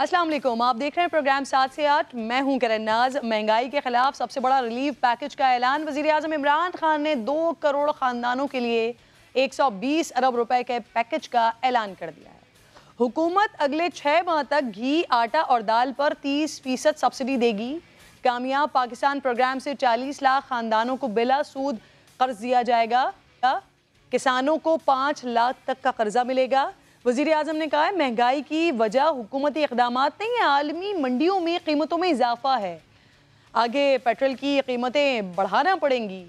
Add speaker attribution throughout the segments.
Speaker 1: अस्सलाम वालेकुम आप देख रहे हैं प्रोग्राम सात से आठ मैं हूं करण नाज महंगाई के खिलाफ सबसे बड़ा रिलीफ पैकेज का ऐलान वजीर अजम इमरान खान ने दो करोड़ खानदानों के लिए 120 अरब रुपए के पैकेज का ऐलान कर दिया है हुकूमत अगले छः माह तक घी आटा और दाल पर तीस फीसद सब्सिडी देगी कामयाब पाकिस्तान प्रोग्राम से चालीस लाख खानदानों को बिला सूद कर्ज दिया जाएगा किसानों को पाँच लाख तक का कर्जा मिलेगा वजीर अजम ने कहा है महंगाई की वजह हुकूमती इकदाम नहीं है आलमी मंडियों में कीमतों में इजाफा है आगे पेट्रोल की कीमतें बढ़ाना पड़ेंगी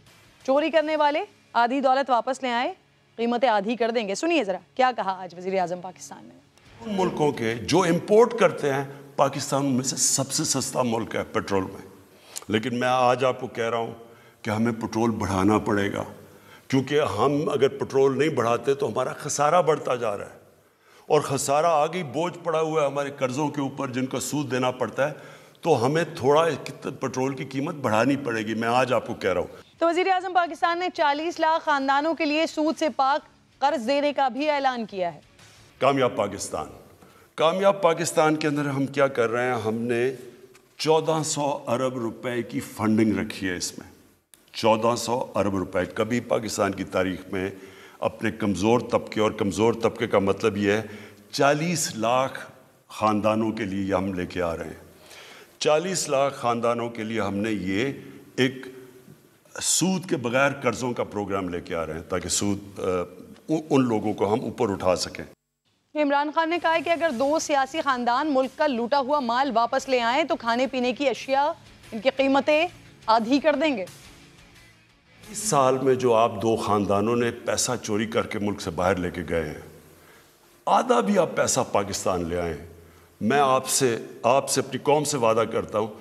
Speaker 1: चोरी करने वाले आधी दौलत वापस ले आए कीमतें आधी कर देंगे सुनिए ज़रा क्या कहा आज वजी अजम पाकिस्तान ने
Speaker 2: उन मुल्कों के जो इम्पोर्ट करते हैं पाकिस्तान में से सबसे सस्ता मुल्क है पेट्रोल में लेकिन मैं आज आपको कह रहा हूँ कि हमें पेट्रोल बढ़ाना पड़ेगा क्योंकि हम अगर पेट्रोल नहीं बढ़ाते तो हमारा खसारा बढ़ता जा रहा है और खसारा आ गई बोझ पड़ा हुआ है हमारे कर्ज़ों के ऊपर जिनको सूद देना पड़ता है तो हमें थोड़ा पेट्रोल की कीमत बढ़ानी पड़ेगी मैं आज आपको कह रहा हूँ
Speaker 1: तो वजी अजम पाकिस्तान ने चालीस लाख खानदानों के लिए सूद से पाक कर्ज देने का भी ऐलान किया है
Speaker 2: कामयाब पाकिस्तान कामयाब पाकिस्तान के अंदर हम क्या कर रहे हैं हमने 1400 अरब रुपए की फंडिंग रखी है इसमें 1400 अरब रुपए कभी पाकिस्तान की तारीख में अपने कमज़ोर तबके और कमज़ोर तबके का मतलब ये है चालीस लाख ख़ानदानों के लिए हम लेके आ रहे हैं चालीस लाख ख़ानदानों के लिए हमने ये एक सूद के बगैर कर्ज़ों का प्रोग्राम लेके आ रहे हैं ताकि सूद उन लोगों को हम ऊपर उठा सकें
Speaker 1: इमरान खान ने कहा है कि अगर दो सियासी ख़ानदान मुल्क का लूटा हुआ माल वापस ले आएँ तो खाने पीने की अशिया इनकी कीमतें आधी कर देंगे
Speaker 2: इस साल में जो आप दो ख़ानदानों ने पैसा चोरी करके मुल्क से बाहर लेके गए हैं आधा भी आप पैसा पाकिस्तान ले आए मैं आपसे आपसे अपनी कौम से वादा करता हूँ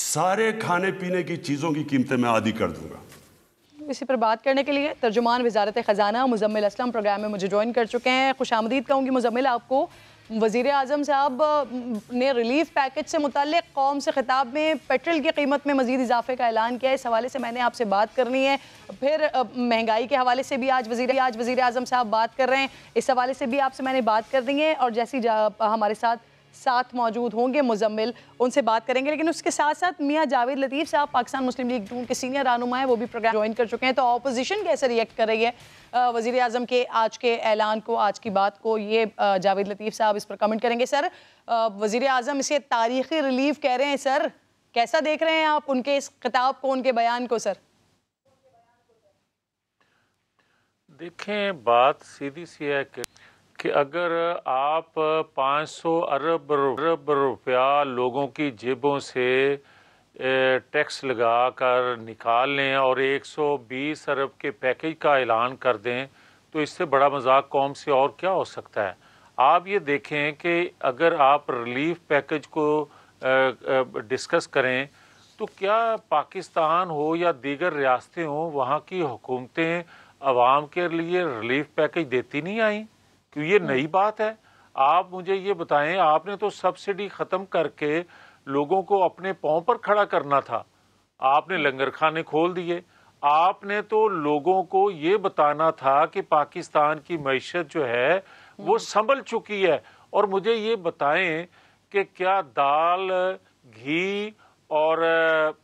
Speaker 2: सारे खाने पीने की चीज़ों की कीमतें मैं आधी कर दूँगा
Speaker 1: इसी पर बात करने के लिए तर्जुमान वजारत ख़जाना मुजम्मिल असलम प्रोग्राम में मुझे ज्वाइन कर चुके हैं खुश आमदीद कहूँगी मुजम्मिल आपको वजीर अजम साहब ने रिलीफ पैकेज से मुतल कौम से खिताब में पेट्रोल की कीमत में मजीद इजाफे का ऐलान किया इस हवाले से मैंने आपसे बात करनी है फिर महंगाई के हवाले से भी आज वजी आज वज़ी अजम साहब बात कर रहे हैं इस हवाले से भी आपसे मैंने बात करनी है और जैसी हमारे साथ साथ मौजूद होंगे मुजम्मिल उनसे बात करेंगे लेकिन उसके साथ साथ मियाँ जावेद लतीफ़ साहब पाकिस्तान मुस्लिम लीग टू के सीनियर रहनुमा है वो भी प्रोग्राम ज्वाइन कर चुके हैं तो अपोजिशन कैसे रिएक्ट कर रही है वजीर अजम के आज के ऐलान को आज की बात को ये जावेद लतीफ़ साहब इस पर कमेंट करेंगे सर वज़ी अजम इसे तारीखी रिलीफ कह रहे हैं सर कैसा देख रहे हैं आप उनके इस खिताब को उनके बयान को सर
Speaker 3: देखें बात सीधी सी है कि कि अगर आप 500 अरब अरब रुपया लोगों की जेबों से टैक्स लगा कर निकाल लें और 120 अरब के पैकेज का ऐलान कर दें तो इससे बड़ा मजाक कौम से और क्या हो सकता है आप ये देखें कि अगर आप रिलीफ पैकेज को डिस्कस करें तो क्या पाकिस्तान हो या दीगर रियासतें हों वहाँ की हुकूमतें आवाम के लिए रिलीफ पैकेज देती नहीं आई क्यों ये नई बात है आप मुझे ये बताएं आपने तो सब्सिडी ख़त्म करके लोगों को अपने पाँव पर खड़ा करना था आपने लंगर खाने खोल दिए आपने तो लोगों को ये बताना था कि पाकिस्तान की मीशत जो है वो हम्म। संभल चुकी है और मुझे ये बताएं कि क्या दाल घी और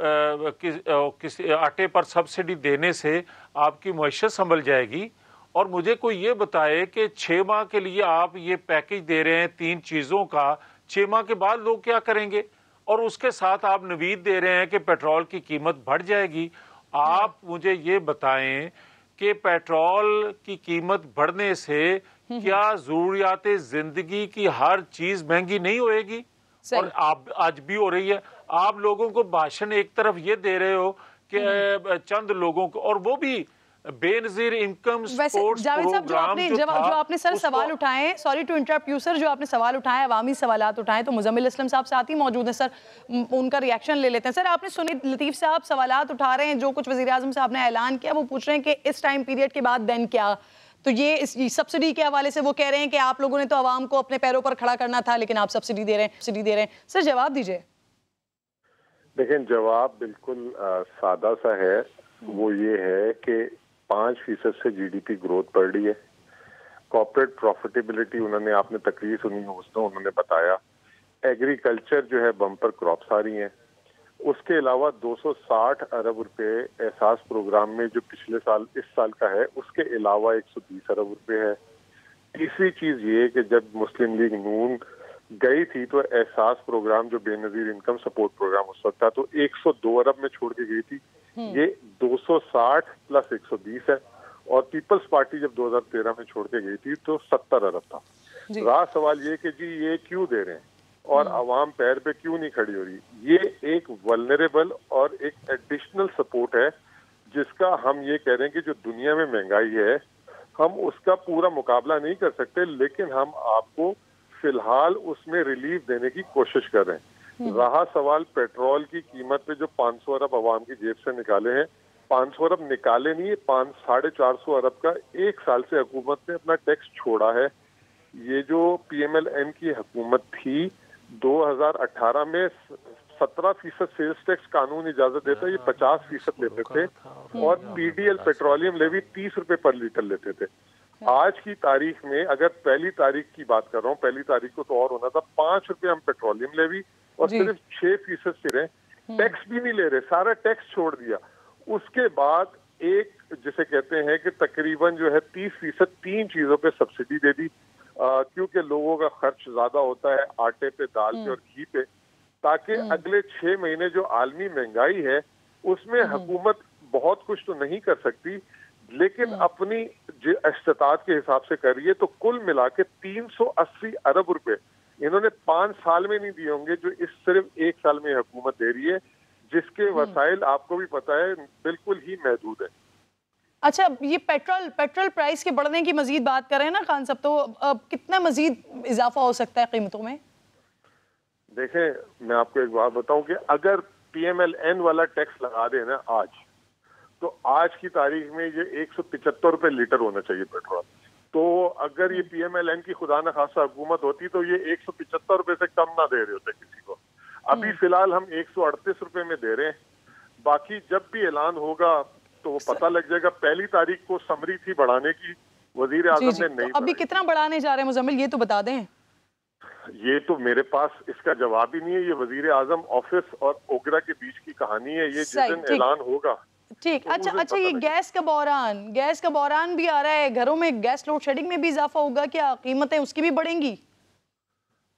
Speaker 3: किस, किस आटे पर सब्सिडी देने से आपकी मीशत संभल जाएगी और मुझे कोई ये बताए कि छः माह के लिए आप ये पैकेज दे रहे हैं तीन चीज़ों का छः माह के बाद लोग क्या करेंगे और उसके साथ आप नवीद दे रहे हैं कि पेट्रोल की कीमत बढ़ जाएगी आप हाँ। मुझे ये बताएं कि पेट्रोल की कीमत बढ़ने से हम्म, हम्म। क्या जरूरियात जिंदगी की हर चीज महंगी नहीं होएगी और आप आज भी हो रही है आप लोगों को भाषण एक तरफ ये दे रहे हो कि हम्म। चंद लोगों को और वो भी बेनजीर इनकम जावेद साहब जो आपने जो, जो आपने सर सवाल
Speaker 1: उठाए sorry to interrupt you sir जो आपने सवाल उठाए अवामी सवाल उठाए तो मुजम्मिल इस्लम साहब साथ ही मौजूद हैं सर उनका रिएक्शन ले लेते हैं सर आपने सुनी लतीफ़ साहब सवाल उठा रहे हैं जो कुछ वजी अजम साहब ने ऐलान किया वो पूछ रहे हैं कि इस टाइम पीरियड के बाद दैन क्या तो ये सब्सिडी के हवाले से वो कह रहे हैं कि आप लोगों ने तो आवाम को अपने पैरों पर खड़ा करना था लेकिन आप सब्सिडी दे रहे हैं सब्सिडी दे रहे हैं सर जवाब दीजिए
Speaker 4: देखिए जवाब बिल्कुल सादा सा है वो ये है कि पाँच फीसद से जीडीपी ग्रोथ बढ़ रही है कॉर्पोरेट प्रॉफिटेबिलिटी उन्होंने आपने तकरीर सुनी है उसमें उन्होंने बताया एग्रीकल्चर जो है बम्पर क्रॉप्स आ रही हैं उसके अलावा 260 अरब रुपए एहसास प्रोग्राम में जो पिछले साल इस साल का है उसके अलावा 120 अरब रुपए है तीसरी चीज ये कि जब मुस्लिम लीग नून गई थी तो एहसास प्रोग्राम जो बेनजीर इनकम सपोर्ट प्रोग्राम उस वक्त था तो 102 अरब में छोड़ के गई थी हम्म। ये 260 प्लस 120 है और पीपल्स पार्टी जब 2013 में छोड़ के गई थी तो 70 अरब था रहा सवाल ये कि जी ये क्यों दे रहे हैं और हम्म। आवाम पैर पे क्यों नहीं खड़ी हो रही ये एक वलनरेबल और एक एडिशनल सपोर्ट है जिसका हम ये कह रहे हैं कि जो दुनिया में महंगाई है हम उसका पूरा मुकाबला नहीं कर सकते लेकिन हम आपको फिलहाल उसमें रिलीफ देने की कोशिश कर रहे हैं हम्म। रहा सवाल पेट्रोल की कीमत पे जो 500 अरब आवाम की जेब से निकाले हैं 500 अरब निकाले नहीं पाँच साढ़े चार सौ अरब का एक साल से हुकूमत ने अपना टैक्स छोड़ा है ये जो एम की हुकूमत थी 2018 में सत्रह फीसद सेल्स टैक्स कानून इजाजत देता ये पचास फीसद लेते थे और पीडीएल पेट्रोलियम लेवी तीस रुपए पर लीटर लेते थे अच्छा। आज की तारीख में अगर पहली तारीख की बात कर रहा हूँ पहली तारीख को तो और होना था पांच रुपए हम पेट्रोलियम लेवी और सिर्फ छह फीसद से रहे टैक्स हम्म। भी नहीं ले रहे सारा टैक्स छोड़ दिया उसके बाद एक जिसे कहते हैं कि तकरीबन जो है तीस फीसद तीन चीजों पे सब्सिडी दे दी क्योंकि लोगों का खर्च ज्यादा होता है आटे पे दाल पे हम्म। और घी पे ताकि हम्म। अगले छह महीने जो आलमी महंगाई है उसमें हुकूमत बहुत कुछ तो नहीं कर सकती लेकिन अपनी इस्तात के हिसाब से करिए तो कुल मिला के तीन सौ अस्सी अरब रुपए इन्होंने पांच साल में नहीं दिए होंगे जो इस सिर्फ एक साल में हुकूमत दे रही है जिसके हम्म। वसाइल आपको भी पता है बिल्कुल ही महदूद है
Speaker 1: अच्छा ये पेट्रोल पेट्रोल प्राइस के बढ़ने की मजीद बात हैं ना खान साहब तो अब कितना मजीद इजाफा हो सकता है कीमतों में
Speaker 4: देखें मैं आपको एक बात बताऊं कि अगर पीएमएलएन वाला टैक्स लगा दे ना आज तो आज की तारीख में ये एक सौ पिचहत्तर रुपये लीटर होना चाहिए पेट्रोल तो अगर ये पीएमएलएन की खुदा न खासा हुकूमत होती तो ये एक सौ पिचहत्तर रुपए से कम ना दे रहे होते किसी को अभी हम्म। फिलहाल हम एक सौ अड़तीस रुपए में दे रहे हैं बाकी जब भी ऐलान होगा तो वो पता लग जाएगा पहली तारीख को समरी थी बढ़ाने की वजीर आजम ने नहीं तो अभी
Speaker 1: कितना बढ़ाने जा रहे हैं मुजम्मिल ये तो बता दें
Speaker 4: ये तो मेरे पास इसका जवाब ही नहीं है ये वजीर आजम ऑफिस और ओगरा के बीच की कहानी है ये जिस दिन ऐलान होगा
Speaker 1: ठीक तो अच्छा अच्छा ये गैस का बहरान गैस का बहरान भी आ रहा है घरों में गैस लोड शेडिंग में भी इजाफा होगा क्या कीमतें उसकी भी बढ़ेंगी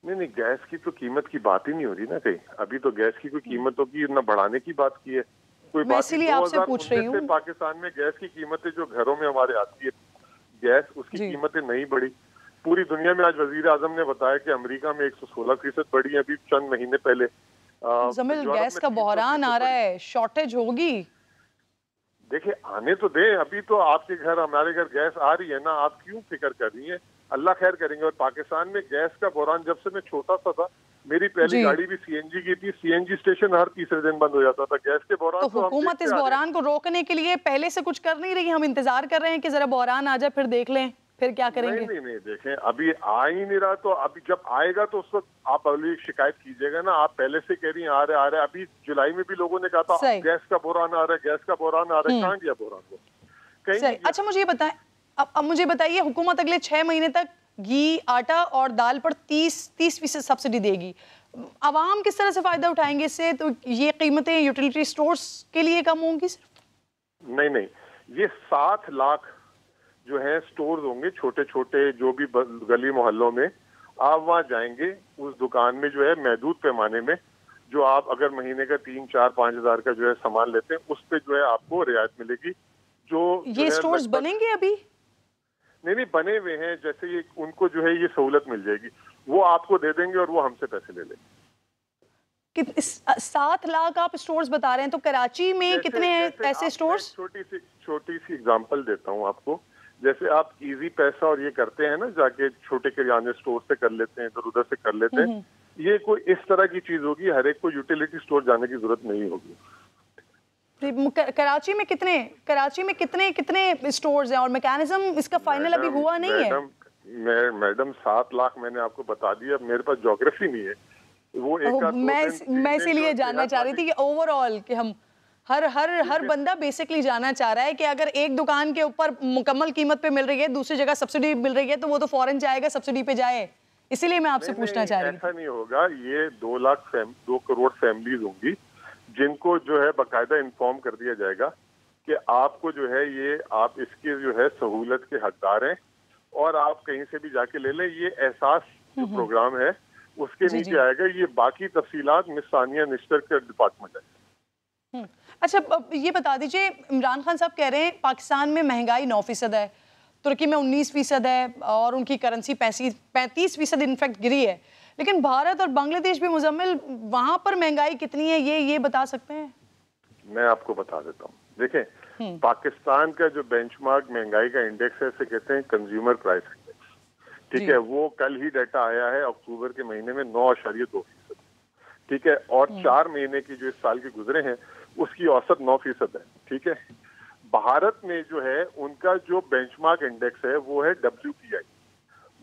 Speaker 4: नहीं नहीं गैस की तो कीमत की बात ही नहीं हो रही ना कहीं अभी तो गैस की कोई कीमतों की ना बढ़ाने की बात की है कोई बात आपसे पूछ रही हूँ पाकिस्तान में गैस की कीमतें जो घरों में हमारे आती है गैस उसकी कीमतें नहीं बढ़ी पूरी दुनिया में आज वजीर आजम ने बताया कि अमेरिका में 116 फीसद बढ़ी अभी चंद महीने पहले गैस का
Speaker 1: बहरान आ रहा है शॉर्टेज होगी देखिए
Speaker 4: आने तो दे अभी तो आपके घर हमारे घर गैस आ रही है ना आप क्यों फिक्र कर रही हैं अल्लाह खैर करेंगे और पाकिस्तान में गैस का बहरान जब से मैं छोटा सा था मेरी पहली गाड़ी भी सीएनजी की थी सीएनजी स्टेशन हर तीसरे दिन बंद हो जाता था गैस के बुरान तो, तो हुकूमत इस बुरान
Speaker 1: को रोकने के लिए पहले से कुछ कर नहीं रही हम इंतजार कर रहे हैं कि जरा बहरान आ जाए फिर देख लें फिर क्या करेंगे
Speaker 4: नहीं नहीं देखें अभी आ ही नहीं रहा तो अभी जब आएगा तो उस वक्त आप अगली शिकायत कीजिएगा ना आप पहले से कह रही आ रहे आ रहे अभी जुलाई में भी लोगों ने कहा था गैस का बोरान आ रहा है गैस का बोरान आ रहा है हम्म। कहाँ गया बोरान को
Speaker 1: कहीं अच्छा मुझे बताए अब अब मुझे बताइए हुकूमत अगले छह महीने तक घी आटा और दाल पर तीस तीस फीसद सब्सिडी देगी आवाम किस तरह से फ़ायदा उठाएंगे इससे तो ये कीमतें यूटिलिटी स्टोर्स के लिए कम होंगी सिर्फ
Speaker 4: नहीं नहीं ये सात लाख जो है स्टोर्स होंगे छोटे छोटे जो भी गली मोहल्लों में आप वहाँ जाएंगे उस दुकान में जो है महदूद पैमाने में जो आप अगर महीने का तीन चार पाँच हजार का जो है सामान लेते हैं उस पर जो है आपको रियायत मिलेगी जो ये स्टोर्स बनेंगे अभी नहीं नहीं बने हुए हैं जैसे ये उनको जो है ये सहूलत मिल जाएगी वो आपको दे देंगे और वो हमसे पैसे ले लेंगे
Speaker 1: सात लाख आप स्टोर्स बता रहे हैं तो कराची में कितने हैं ऐसे स्टोर्स
Speaker 4: छोटी सी छोटी सी एग्जांपल देता हूँ आपको जैसे आप इजी पैसा और ये करते हैं ना जाके छोटे किराने स्टोर से कर लेते हैं इधर तो उधर से कर लेते हैं हम्म, हम्म। ये कोई इस तरह की चीज होगी हर एक को यूटिलिटी स्टोर जाने की जरूरत नहीं होगी
Speaker 1: कराची में कितने कराची में कितने कितने स्टोर्स हैं और मैकेनिज्म इसका फाइनल अभी हुआ नहीं है
Speaker 4: मैं मैडम सात लाख मैंने आपको बता दिया अब मेरे पास जोग्राफी नहीं है वो एक मैं
Speaker 1: मैं इसीलिए जानना चाह रही थी कि ओवरऑल कि हम हर हर हर बंदा बेसिकली जाना चाह रहा है कि अगर एक दुकान के ऊपर मुकम्मल कीमत पे मिल रही है दूसरी जगह सब्सिडी मिल रही है तो वो तो फॉरन जाएगा सब्सिडी पे जाए इसीलिए मैं आपसे पूछना चाह रही हूँ
Speaker 4: ऐसा नहीं होगा ये दो लाख दो करोड़ फैमिलीज होंगी जिनको जो है बाकायदा इन्फॉर्म कर दिया जाएगा कि आपको जो है ये आप इसके जो है सहूलत के हकदार हैं और आप कहीं से भी जाके ले लें ये एहसास जो प्रोग्राम है उसके नीचे आएगा ये बाकी तफसीलात मिसानिया निश्तर का डिपार्टमेंट है
Speaker 1: हम्म। अच्छा ये बता दीजिए इमरान खान साहब कह रहे हैं पाकिस्तान में महंगाई नौ फीसद है तुर्की में उन्नीस फीसद है और उनकी करेंसी पैंतीस पैंतीस फीसद इनफैक्ट गिरी है लेकिन भारत और बांग्लादेश भी मुजम्मिल वहाँ पर महंगाई कितनी है ये ये बता सकते हैं
Speaker 4: मैं आपको बता देता हूँ देखें हम्म। पाकिस्तान का जो बेंचमार्क महंगाई का इंडेक्स है इसे कहते हैं कंज्यूमर प्राइस इंडेक्स ठीक है वो कल ही डाटा आया है अक्टूबर के महीने में नौ दो फीसद ठीक है और हम्म। चार महीने की जो इस साल के गुजरे हैं उसकी औसत नौ फीसद है ठीक है भारत में जो है उनका जो बेंचमार्क इंडेक्स है वो है डब्ल्यू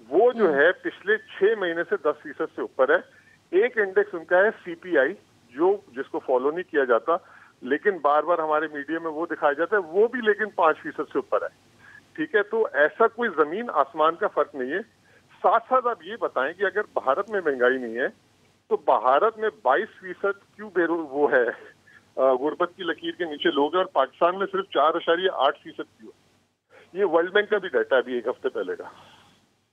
Speaker 4: वो जो हम्म। है पिछले छह महीने से दस फीसद से ऊपर है एक इंडेक्स उनका है सीपीआई जो जिसको फॉलो नहीं किया जाता लेकिन बार बार हमारे मीडिया में वो दिखाया जाता है वो भी लेकिन पांच फीसद से ऊपर है ठीक है तो ऐसा कोई जमीन आसमान का फर्क नहीं है साथ साथ आप ये बताएं कि अगर भारत में महंगाई नहीं है तो भारत में 22 फीसद क्यों बेरो वो है गुर्बत की लकीर के नीचे लोग हैं और पाकिस्तान में सिर्फ चार अशारिय आठ फीसद की हो ये वर्ल्ड बैंक का भी डाटा अभी एक हफ्ते पहले का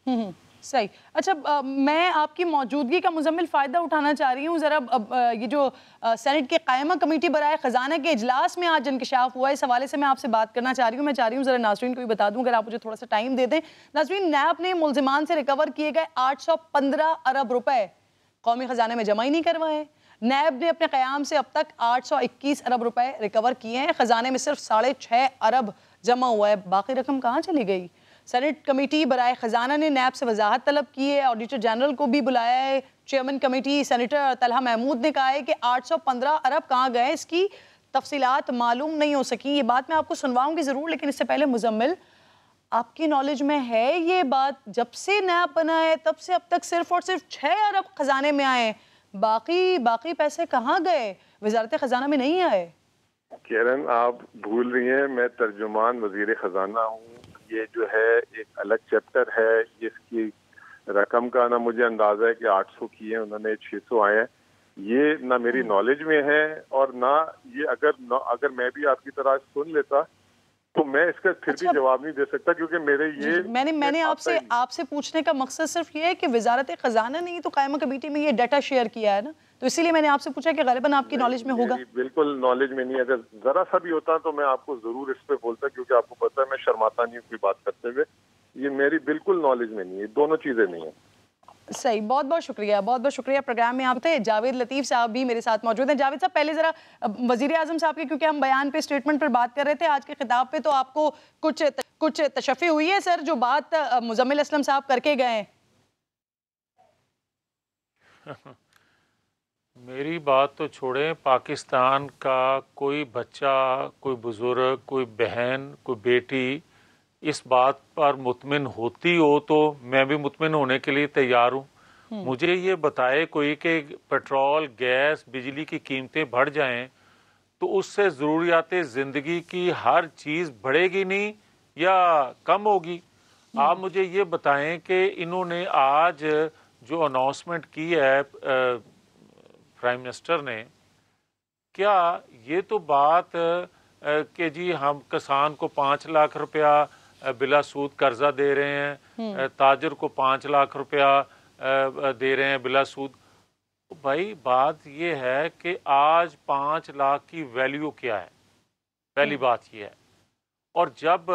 Speaker 1: हम्म, हम्म, सही अच्छा आ, मैं आपकी मौजूदगी का मुजमिल फ़ायदा उठाना चाह रही हूँ ज़रा ये जो आ, सेनेट के कायमा कमेटी बरए ख़जाना के अजलास में आज इनकशाफ हुआ है इस हवाले से मैं आपसे बात करना चाह रही हूँ मैं चाह रही हूँ ज़रा नाजरीन को भी बता दूँ अगर आप मुझे थोड़ा सा टाइम दे दें नाजरीन नैब ने मुलजमान से रिकवर किए गए आठ सौ पंद्रह अरब रुपये कौमी ख़जाना में जमा ही नहीं करवाए नैब ने अपने क्याम से अब तक 821 अरब रुपए रिकवर किए हैं ख़जाने में सिर्फ साढ़े छः अरब जमा हुआ है बाकी रकम कहाँ चली गई सेनेट कमेटी बरए ख़जाना ने नैब से वजाहत तलब की है ऑडिटर जनरल को भी बुलाया है chairman committee senator Talha Mahmood ने कहा है कि 815 अरब कहाँ गए इसकी तफसीत मालूम नहीं हो सकी ये बात मैं आपको सुनवाऊंगी ज़रूर लेकिन इससे पहले मुजम्मिल आपकी नॉलेज में है ये बात जब से नैब बना है तब से अब तक सिर्फ और सिर्फ छः अरब ख़जाने में आए हैं बाकी बाकी पैसे कहाँ गए वजारत खजाना में नहीं आए
Speaker 4: किरण आप भूल रही हैं मैं तर्जुमान वजीर खजाना हूँ ये जो है एक अलग चैप्टर है इसकी रकम का ना मुझे अंदाजा है कि 800 किए है उन्होंने 600 आए हैं ये ना मेरी नॉलेज हम्म। में है और ना ये अगर ना, अगर मैं भी आपकी तरह सुन लेता तो मैं इसका फिर अच्छा, भी जवाब नहीं दे सकता क्योंकि मेरे ये मैंने मैंने आपसे
Speaker 1: आपसे पूछने का मकसद सिर्फ ये है कि वजारत खजाना ने तो कायमा कमेटी में ये डाटा शेयर किया है ना तो इसीलिए मैंने आपसे पूछा कि गरीबन आपकी नॉलेज में होगा
Speaker 4: बिल्कुल नॉलेज में नहीं अगर जरा सा भी होता तो मैं आपको जरूर इस पे बोलता क्योंकि आपको पता है मैं शर्माता नहीं हूँ बात करते हुए ये मेरी बिल्कुल नॉलेज में नहीं है दोनों चीजें नहीं है
Speaker 1: सही बहुत बहुत शुक्रिया बहुत बहुत शुक्रिया प्रोग्राम में आप थे जावेद लतीफ़ साहब भी मेरे साथ मौजूद हैं जावेद साहब पहले ज़रा वजीर अजम साहब के क्योंकि हम बयान पे स्टेटमेंट पर बात कर रहे थे आज के खिताब पे तो आपको कुछ कुछ तशफ़ी हुई है सर जो बात मुजम्मिल असलम साहब करके गए
Speaker 3: मेरी बात तो छोड़ें पाकिस्तान का कोई बच्चा कोई बुज़ुर्ग कोई बहन कोई बेटी इस बात पर मुतमिन होती हो तो मैं भी मुतमिन होने के लिए तैयार हूँ हम्म। मुझे ये बताए कोई कि पेट्रोल गैस बिजली की कीमतें बढ़ जाएं तो उससे ज़रूरियात ज़िंदगी की हर चीज़ बढ़ेगी नहीं या कम होगी हम्म। आप मुझे ये बताएं कि इन्होंने आज जो अनाउंसमेंट की है प्राइम मिनिस्टर ने क्या ये तो बात कि जी हम किसान को पाँच लाख रुपया बिला सूद कर्जा दे रहे हैं हम्म। ताजर को पाँच लाख रुपया दे रहे हैं बिला सूद भाई बात यह है कि आज पाँच लाख की वैल्यू क्या है पहली हम्म। बात यह है और जब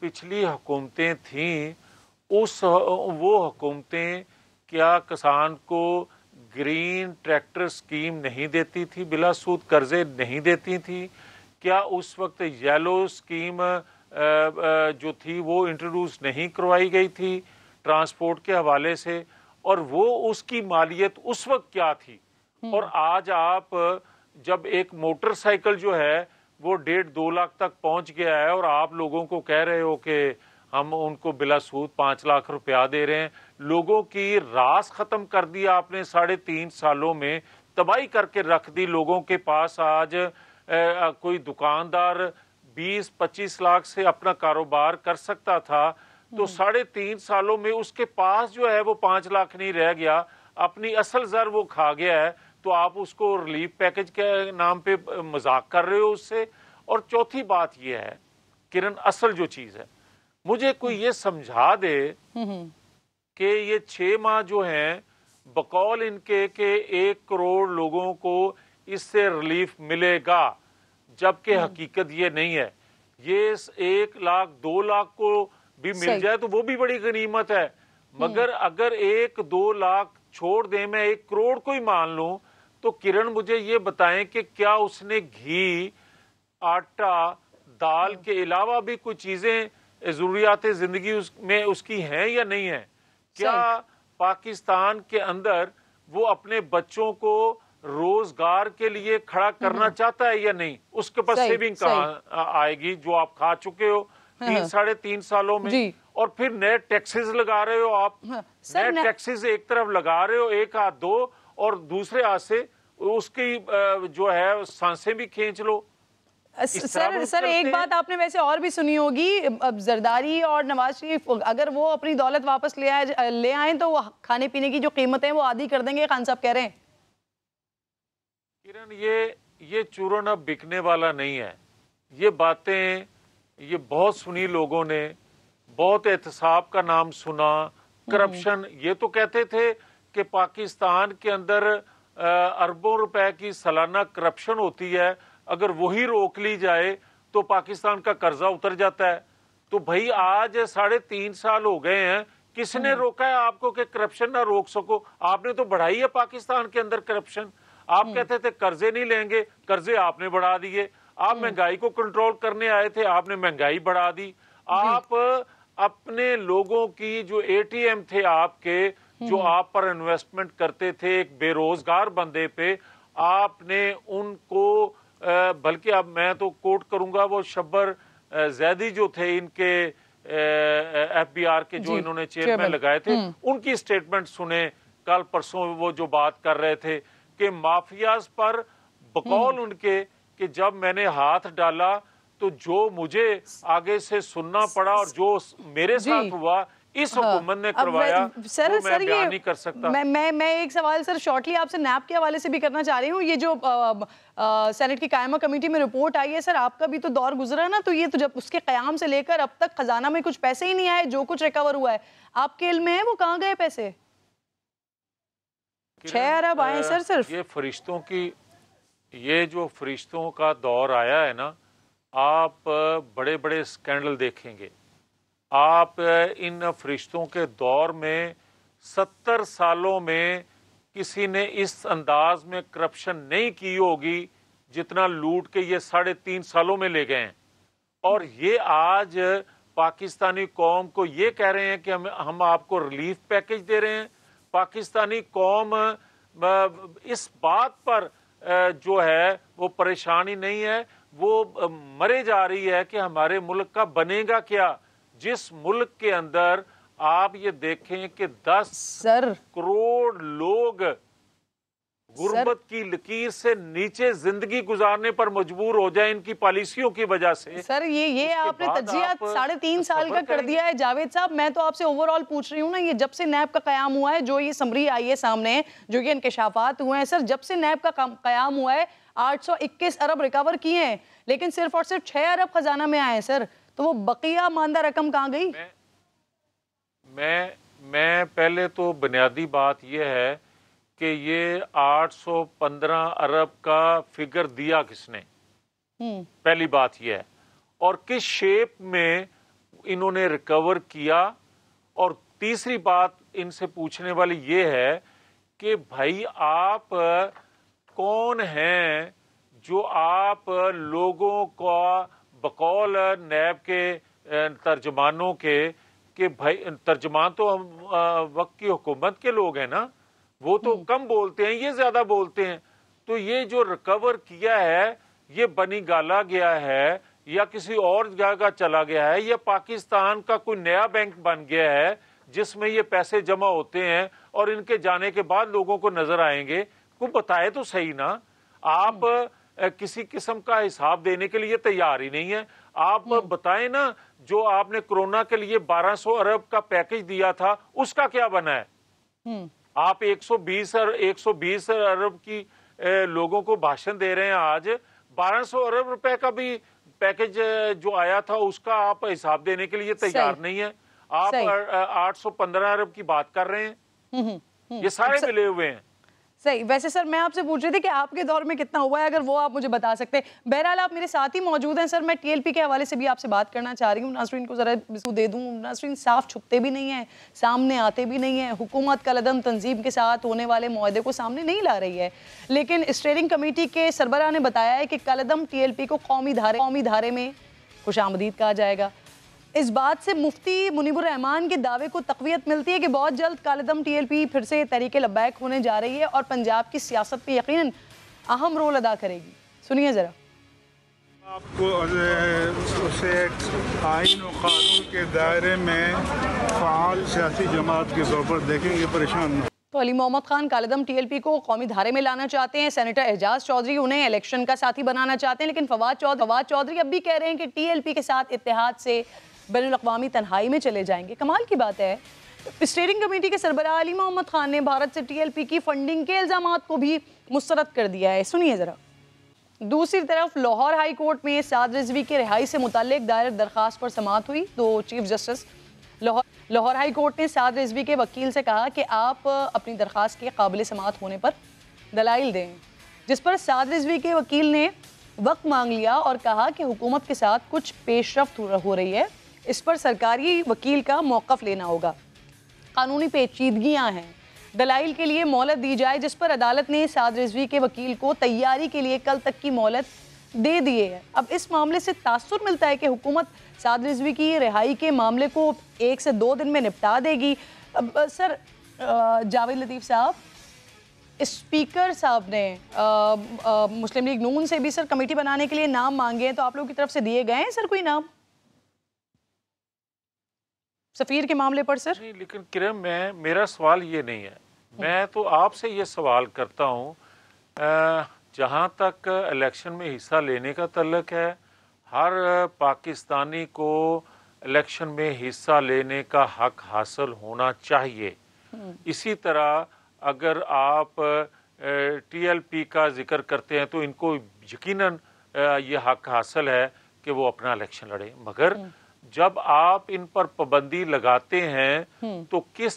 Speaker 3: पिछली हुकूमतें थीं उस वो हुकूमतें क्या किसान को ग्रीन ट्रैक्टर स्कीम नहीं देती थी बिला सूद कर्जे नहीं देती थी क्या उस वक्त येलो स्कीम जो थी वो इंट्रोड्यूस नहीं करवाई गई थी ट्रांसपोर्ट के हवाले से और वो उसकी मालियत उस वक्त क्या थी हम्म। और आज आप जब एक मोटरसाइकिल जो है वो डेढ़ दो लाख तक पहुंच गया है और आप लोगों को कह रहे हो कि हम उनको बिला सूद पाँच लाख रुपया दे रहे हैं लोगों की रास ख़त्म कर दी आपने साढ़े तीन सालों में तबाही करके रख दी लोगों के पास आज ए, कोई दुकानदार बीस पच्चीस लाख से अपना कारोबार कर सकता था तो हम्म। साढ़े तीन सालों में उसके पास जो है वो पांच लाख नहीं रह गया अपनी असल जर वो खा गया है तो आप उसको रिलीफ पैकेज के नाम पे मजाक कर रहे हो उससे और चौथी बात यह है किरण असल जो चीज़ है मुझे कोई ये समझा दे हम्म, हम्म। कि ये छह माह जो है बकौल इनके के एक करोड़ लोगों को इससे रिलीफ मिलेगा जबकि हम्म। हकीकत ये नहीं है ये एक लाख दो लाख को भी मिल जाए तो वो भी बड़ी गनीमत है हम्म। मगर अगर एक दो लाख छोड़ दे मैं एक करोड़ को ही मान लू तो किरण मुझे ये बताएं कि क्या उसने घी आटा दाल हम्म। के अलावा भी कुछ चीजें जरूरियात जिंदगी उस, में उसकी हैं या नहीं है क्या पाकिस्तान के अंदर वो अपने बच्चों को रोजगार के लिए खड़ा करना हम्म। चाहता है या नहीं उसके पास सेविंग कहा आएगी जो आप खा चुके हो हाँ, तीन हाँ। साढ़े तीन सालों में और फिर नए टैक्सेस लगा रहे हो आप हाँ, नए टैक्सेस एक तरफ लगा रहे हो एक हाथ दो और दूसरे हाथ से उसकी जो है सांसें भी खींच लो
Speaker 1: सर सर एक बात आपने वैसे और भी सुनी होगी अब जरदारी और नवाज शरीफ अगर वो अपनी दौलत वापस ले आए ले आए तो खाने पीने की जो कीमत है वो आधी कर देंगे खान साहब कह रहे हैं
Speaker 3: किरण ये ये चूरण अब बिकने वाला नहीं है ये बातें ये बहुत सुनी लोगों ने बहुत एहतसाब का नाम सुना हम्म। करप्शन ये तो कहते थे कि पाकिस्तान के अंदर अरबों रुपए की सालाना करप्शन होती है अगर वही रोक ली जाए तो पाकिस्तान का कर्जा उतर जाता है तो भाई आज साढ़े तीन साल हो गए हैं किसने हम्म। रोका है आपको कि करप्शन ना रोक सको आपने तो बढ़ाई है पाकिस्तान के अंदर करप्शन आप हम्म। कहते थे कर्जे नहीं लेंगे कर्जे आपने बढ़ा दिए आप हम्म। महंगाई को कंट्रोल करने आए थे आपने महंगाई बढ़ा दी आप अपने लोगों की जो एटीएम थे आपके जो हम्म। आप पर इन्वेस्टमेंट करते थे एक बेरोजगार बंदे पे आपने उनको बल्कि अब मैं तो कोट करूंगा वो शब्बर जैदी जो थे इनके एफ बी आर के जो इन्होंने चेयरमैन लगाए थे उनकी स्टेटमेंट सुने कल परसों वो जो बात कर रहे थे कि माफियाज पर बकौल हम्म। उनके कि जब मैंने हाथ डाला तो जो मुझे आगे से सुनना पड़ा और जो मेरे साथ हुआ इस हाँ, ने करवाया सर वो सर ये नहीं कर सकता मैं
Speaker 1: मैं मैं एक सवाल सर शॉर्टली आपसे नैप के हवाले से भी करना चाह रही हूँ ये जो आ, आ, सेनेट की कायमा कमेटी में रिपोर्ट आई है सर आपका भी तो दौर गुजरा ना तो ये तो जब उसके क्याम से लेकर अब तक खजाना में कुछ पैसे ही नहीं आए जो कुछ रिकवर हुआ है आपके इल में है वो कहाँ गए पैसे छह अरब आए सर सिर्फ ये
Speaker 3: फरिश्तों की ये जो फरिश्तों का दौर आया है ना आप बड़े बड़े स्कैंडल देखेंगे आप इन फरिश्तों के दौर में सत्तर सालों में किसी ने इस अंदाज में करप्शन नहीं की होगी जितना लूट के ये साढ़े तीन सालों में ले गए हैं और ये आज पाकिस्तानी कौम को ये कह रहे हैं कि हम हम आपको रिलीफ पैकेज दे रहे हैं पाकिस्तानी कौम इस बात पर जो है वो परेशानी नहीं है वो मरे जा रही है कि हमारे मुल्क का बनेगा क्या जिस मुल्क के अंदर आप ये देखें कि 10 सर करोड़ लोग गुर्बत की लकीर से नीचे जिंदगी गुजारने पर मजबूर हो जाए इनकी पॉलिसियों की वजह से सर
Speaker 1: ये ये आपने तजिया आप साढ़े तीन साल का कर दिया है जावेद साहब मैं तो आपसे ओवरऑल पूछ रही हूँ ना ये जब से नैब का कयाम हुआ है जो ये समरी आई है सामने जो ये इनकशाफात हुए हैं सर जब से नैब का कयाम हुआ है 821 अरब रिकवर किए हैं लेकिन सिर्फ और सिर्फ छह अरब खजाना में आए हैं सर तो वो बकिया मानदा रकम कहाँ गई
Speaker 3: मैं मैं पहले तो बुनियादी बात यह है कि ये 815 अरब का फिगर दिया किसने हम्म। पहली बात यह है और किस शेप में इन्होंने रिकवर किया और तीसरी बात इनसे पूछने वाली ये है कि भाई आप कौन हैं जो आप लोगों का बकौल नैब के तर्जमानों के कि भाई तर्जमान तो हम वक्त की हुकूमत के लोग हैं ना वो तो हम्म। कम बोलते हैं ये ज्यादा बोलते हैं तो ये जो रिकवर किया है ये बनी गाला गया है या किसी और जगह का चला गया है या पाकिस्तान का कोई नया बैंक बन गया है जिसमें ये पैसे जमा होते हैं और इनके जाने के बाद लोगों को नजर आएंगे को बताए तो सही ना आप हम्म। किसी किस्म का हिसाब देने के लिए तैयार ही नहीं है आप हम्म। बताए ना जो आपने कोरोना के लिए 1200 अरब का पैकेज दिया था उसका क्या बना है आप 120 और 120 अरब की लोगों को भाषण दे रहे हैं आज 1200 अरब रुपए का भी पैकेज जो आया था उसका आप हिसाब देने के लिए तैयार नहीं है आप 815 अरब की बात कर रहे
Speaker 1: हैं हम्म, हम्म, हम्म। ये सारे मिले हुए हैं सही वैसे सर मैं आपसे पूछ रही थी कि आपके दौर में कितना हुआ है अगर वो आप मुझे बता सकते हैं बहरहाल आप मेरे साथ ही मौजूद हैं सर मैं टीएलपी के हवाले से भी आपसे बात करना चाह रही हूँ नासरीन को ज़रा इसको दे दूँ नासरीन साफ छुपते भी नहीं है सामने आते भी नहीं है हुकूमत का लदम तंजीम के साथ होने वाले माहदे को सामने नहीं ला रही है लेकिन स्टेयरिंग कमेटी के सरबरा ने बताया है कि कलदम टी को कौमी धारे कौमी धारे में खुश आमदीद कहा जाएगा इस बात से मुफ्ती मुनीबर रहमान के दावे को तकवीत मिलती है कि बहुत जल्द कालेदम टीएलपी फिर से तरीके लबैक होने जा रही है और पंजाब की सियासत में यकीन अहम रोल अदा करेगी सुनिए ज़रा
Speaker 5: आपको उसे
Speaker 6: आइन और कानून के दायरे में फ़ाल सियासी जमात के तौर पर देखेंगे परेशान
Speaker 1: तो अली मोहम्मद खान कालेदम टीएलपी को कौमी धारे में लाना चाहते हैं सेनेटर एजाज चौधरी उन्हें इलेक्शन का साथी बनाना चाहते हैं लेकिन फवाद चौधरी फवाद चौधरी अब भी कह रहे हैं कि टीएलपी के साथ इतिहाद से बैन अवी तनहाई में चले जाएंगे कमाल की बात है स्टेयरिंग कमेटी के सरबरा अली मोहम्मद खान ने भारत से टीएलपी की फंडिंग के इल्ज़ाम को भी मुस्रद कर दिया है सुनिए ज़रा दूसरी तरफ लाहौर हाई कोर्ट में साद रिजवी के रिहाई से मुतक दायर दरख्वास्त पर समात हुई तो chief justice Lahore Lahore high court ने साद रिजवी के वकील से कहा कि आप अपनी दरख्वास्त के काबिल समात होने पर दलाइल दें जिस पर साद रिजवी के वकील ने वक्त मांग लिया और कहा कि हुकूमत के साथ कुछ पेशरफ हो रही है इस पर सरकारी वकील का मौक़ लेना होगा कानूनी पेचीदगियाँ हैं दलाइल के लिए मोहलत दी जाए जिस पर अदालत ने साद रिजवी के वकील को तैयारी के लिए कल तक की मोहलत दे दिए है अब इस मामले से तासर मिलता है कि हुकूमत साद रिजवी की रिहाई के मामले को एक से दो दिन में निपटा देगी अब सर जावेद लतीफ़ साहब स्पीकर साहब ने आ, आ, मुस्लिम लीग नून से भी सर कमेटी बनाने के लिए नाम मांगे हैं तो आप लोगों की तरफ से दिए गए हैं सर कोई नाम सफ़ीर के मामले पर सर
Speaker 3: नहीं लेकिन किरण मैं मेरा सवाल ये नहीं है मैं तो आपसे ये सवाल करता हूँ जहाँ तक इलेक्शन में हिस्सा लेने का तलक है हर पाकिस्तानी को इलेक्शन में हिस्सा लेने का हक हासिल होना चाहिए हम्म। इसी तरह अगर आप टीएलपी का जिक्र करते हैं तो इनको यकीनन ये हक हासिल है कि वो अपना इलेक्शन लड़े मगर हम्म। जब आप इन पर पाबंदी लगाते हैं हम्म। तो किस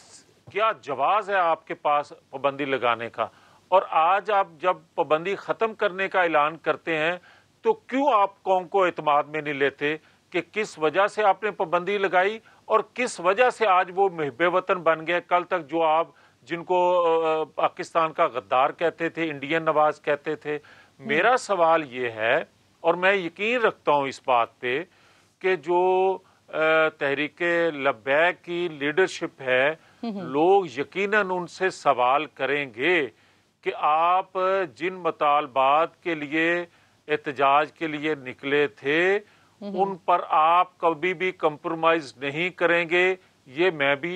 Speaker 3: क्या जवाब है आपके पास पाबंदी लगाने का और आज आप जब पाबंदी खत्म करने का ऐलान करते हैं तो क्यों आप कौम को अतमाद में नहीं लेते कि किस वजह से आपने पाबंदी लगाई और किस वजह से आज वो महबे वतन बन गए कल तक जो आप जिनको पाकिस्तान का गद्दार कहते थे इंडियन नवाज कहते थे मेरा हम्म। सवाल ये है और मैं यकीन रखता हूँ इस बात पे कि जो तहरीक लब्बैक की लीडरशिप है हम्म, हम्म। लोग यकीनन उनसे सवाल करेंगे कि आप जिन मतालबात के लिए एहतजाज के लिए निकले थे
Speaker 4: हम्म,
Speaker 6: उन
Speaker 3: पर आप कभी भी कंप्रोमाइज नहीं करेंगे ये मैं भी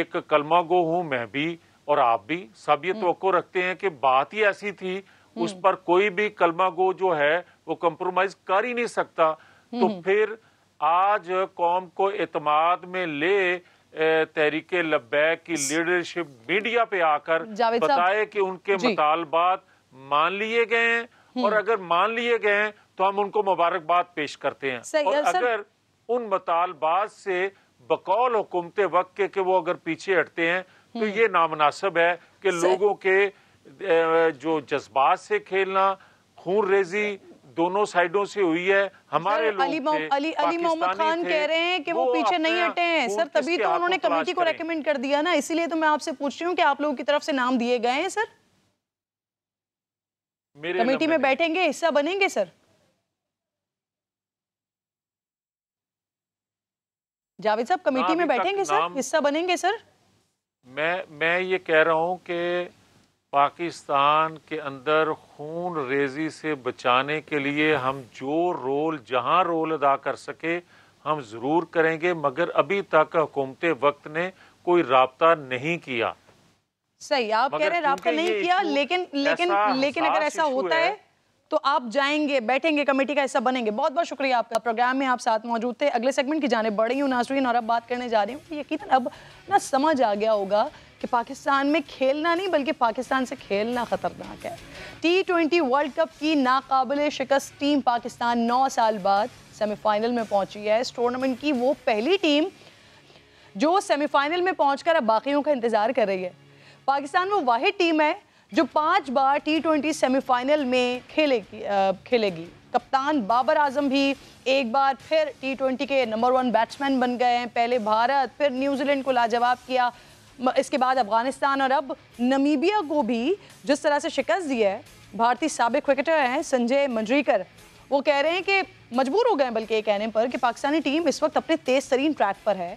Speaker 3: एक कलमा गो हूँ मैं भी और आप भी सब ये तो रखते हैं कि बात ही ऐसी थी उस पर कोई भी कलमा गो जो है वो कंप्रोमाइज कर ही नहीं सकता तो फिर आज कौम को एतमाद में ले तहरीके लब्बैक की लीडरशिप मीडिया पे आकर बताए कि उनके मुतालबात मान लिए गए हैं हम्म। और अगर मान लिए गए हैं तो हम उनको मुबारकबाद पेश करते हैं और अगर उन मुतालबात से बकौल हुकूमत वक्त के के वो अगर पीछे हटते हैं तो हम्म। ये नामनासब है कि लोगों के जो जज्बात से खेलना खून रेजी दोनों साइडों से हुई है हमारे लोग अली अली, अली मोहम्मद खान कह रहे हैं कि वो, वो पीछे नहीं हटे हैं सर तभी तो उन्होंने कमेटी को रेकमेंड
Speaker 1: कर दिया ना इसीलिए तो मैं आपसे पूछ रही हूँ कि आप लोगों की तरफ से नाम दिए गए हैं सर कमेटी में बैठेंगे हिस्सा बनेंगे सर जावेद साहब कमेटी में बैठेंगे सर हिस्सा बनेंगे सर
Speaker 3: मैं मैं ये कह रहा हूँ कि पाकिस्तान के अंदर खून रेजी से बचाने के लिए हम जो रोल जहां रोल अदा कर सके हम ज़रूर करेंगे मगर अभी तक हुकूमत वक्त ने कोई रबता नहीं किया
Speaker 1: सही आप कह रहे हैं नहीं किया लेकिन लेकिन लेकिन अगर ऐसा होता है, है तो आप जाएंगे बैठेंगे कमेटी का हिस्सा बनेंगे बहुत बहुत शुक्रिया आपका प्रोग्राम में आप साथ मौजूद थे अगले सेगमेंट की जाने बढ़ी हूँ नासरीन और अब बात करने जा रही हूँ यकीन अब ना समझ आ गया होगा कि पाकिस्तान में खेलना नहीं बल्कि पाकिस्तान से खेलना ख़तरनाक है टी ट्वेंटी वर्ल्ड कप की नाकबिल शिकस्त टीम पाकिस्तान नौ साल बाद सेमीफाइनल में पहुंची है इस टूर्नामेंट की वो पहली टीम जो सेमीफाइनल में पहुँच अब बाकियों का इंतज़ार कर रही है पाकिस्तान वो वाद टीम है जो पाँच बार टी ट्वेंटी सेमीफाइनल में खेलेगी खेलेगी कप्तान बाबर आजम भी एक बार फिर टी ट्वेंटी के नंबर वन बैट्समैन बन गए हैं पहले भारत फिर न्यूजीलैंड को लाजवाब किया इसके बाद अफगानिस्तान और अब नमीबिया को भी जिस तरह से शिकस्त दी है भारतीय सबक क्रिकेटर हैं संजय मंजरीकर वो कह रहे हैं कि मजबूर हो गए बल्कि ये कहने पर कि पाकिस्तानी टीम इस वक्त अपने तेज तरीन ट्रैक पर है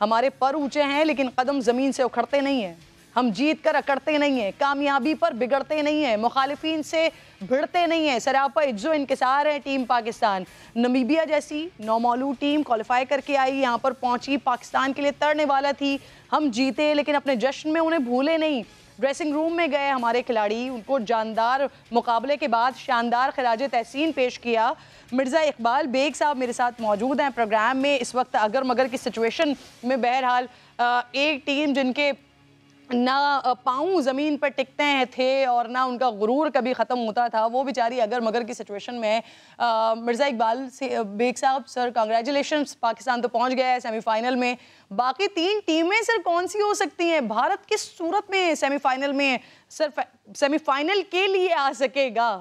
Speaker 1: हमारे पर ऊँचे हैं लेकिन कदम ज़मीन से उखड़ते नहीं हैं हम जीत कर अकड़ते नहीं हैं कामयाबी पर बिगड़ते नहीं हैं मुखालफी से भिड़ते नहीं हैं सरापा इज्जो इनकसार है टीम पाकिस्तान नमीबिया जैसी नोमोलू टीम क्वालिफाई करके आई यहाँ पर पहुँची पाकिस्तान के लिए तरने वाला थी हम जीते लेकिन अपने जश्न में उन्हें भूले नहीं ड्रेसिंग रूम में गए हमारे खिलाड़ी उनको जानदार मुकाबले के बाद शानदार खराज तहसीन पेश किया मिर्ज़ा इकबाल बेग साहब मेरे साथ मौजूद हैं प्रोग्राम में इस वक्त अगर मगर की सिचुएशन में बहरहाल एक टीम जिनके ना पाऊँ ज़मीन पर टिकते हैं थे और ना उनका गुरूर कभी ख़त्म होता था वो बेचारी अगर मगर की सिचुएशन में है मिर्ज़ा इकबाल से बेग साहब सर कॉन्ग्रेचुलेशन पाकिस्तान तो पहुँच गया है सेमीफाइनल में बाकी तीन टीमें सर कौन सी हो सकती हैं भारत किस सूरत में सेमीफाइनल में सर सेमीफाइनल के लिए आ सकेगा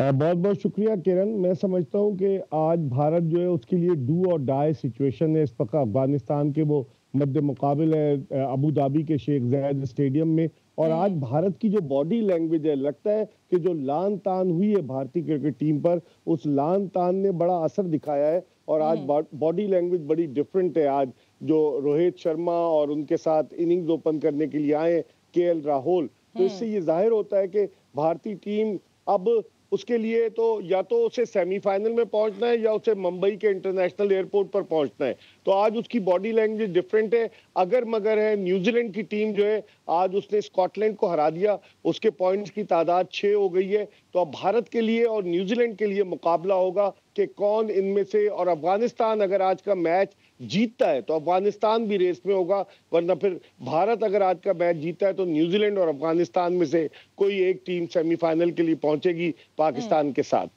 Speaker 5: बहुत बहुत शुक्रिया किरण मैं समझता हूँ कि आज भारत जो है उसके लिए डू और डाई सिचुएशन है इस वक्त अफगानिस्तान के वो मद्द मुकाबल है अबू धाबी के शेख जैद स्टेडियम में और हम्म। आज भारत की जो बॉडी लैंग्वेज है लगता है कि जो लान तान हुई है भारतीय क्रिकेट टीम पर उस लान तान ने बड़ा असर दिखाया है और आज हम्म। बॉडी लैंग्वेज बड़ी डिफरेंट है आज जो रोहित शर्मा और उनके साथ इनिंग्स ओपन करने के लिए आए के राहुल तो हम्म। इससे ये जाहिर होता है कि भारतीय टीम अब उसके लिए तो या तो उसे सेमीफाइनल में पहुंचना है या उसे मुंबई के इंटरनेशनल एयरपोर्ट पर पहुंचना है तो आज उसकी बॉडी लैंग्वेज डिफरेंट है अगर मगर है न्यूजीलैंड की टीम जो है आज उसने स्कॉटलैंड को हरा दिया उसके पॉइंट्स की तादाद छः हो गई है तो अब भारत के लिए और न्यूजीलैंड के लिए मुकाबला होगा कि कौन इनमें से और अफगानिस्तान अगर आज का मैच जीतता है तो अफगानिस्तान भी रेस में होगा वरना फिर भारत अगर आज का मैच जीतता है तो न्यूजीलैंड और अफगानिस्तान में से कोई एक टीम सेमीफाइनल के लिए पहुंचेगी पाकिस्तान हम्म। के साथ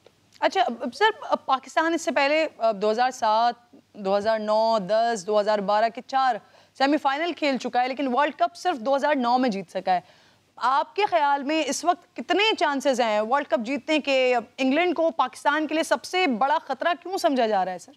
Speaker 1: अच्छा सर पाकिस्तान इससे पहले 2007, 2009, 10, 2012 के चार सेमीफाइनल खेल चुका है लेकिन वर्ल्ड कप सिर्फ 2009 में जीत सका है आपके ख्याल में इस वक्त कितने चांसेस हैं वर्ल्ड कप जीतने के इंग्लैंड को पाकिस्तान के लिए सबसे बड़ा खतरा क्यों समझा जा रहा है सर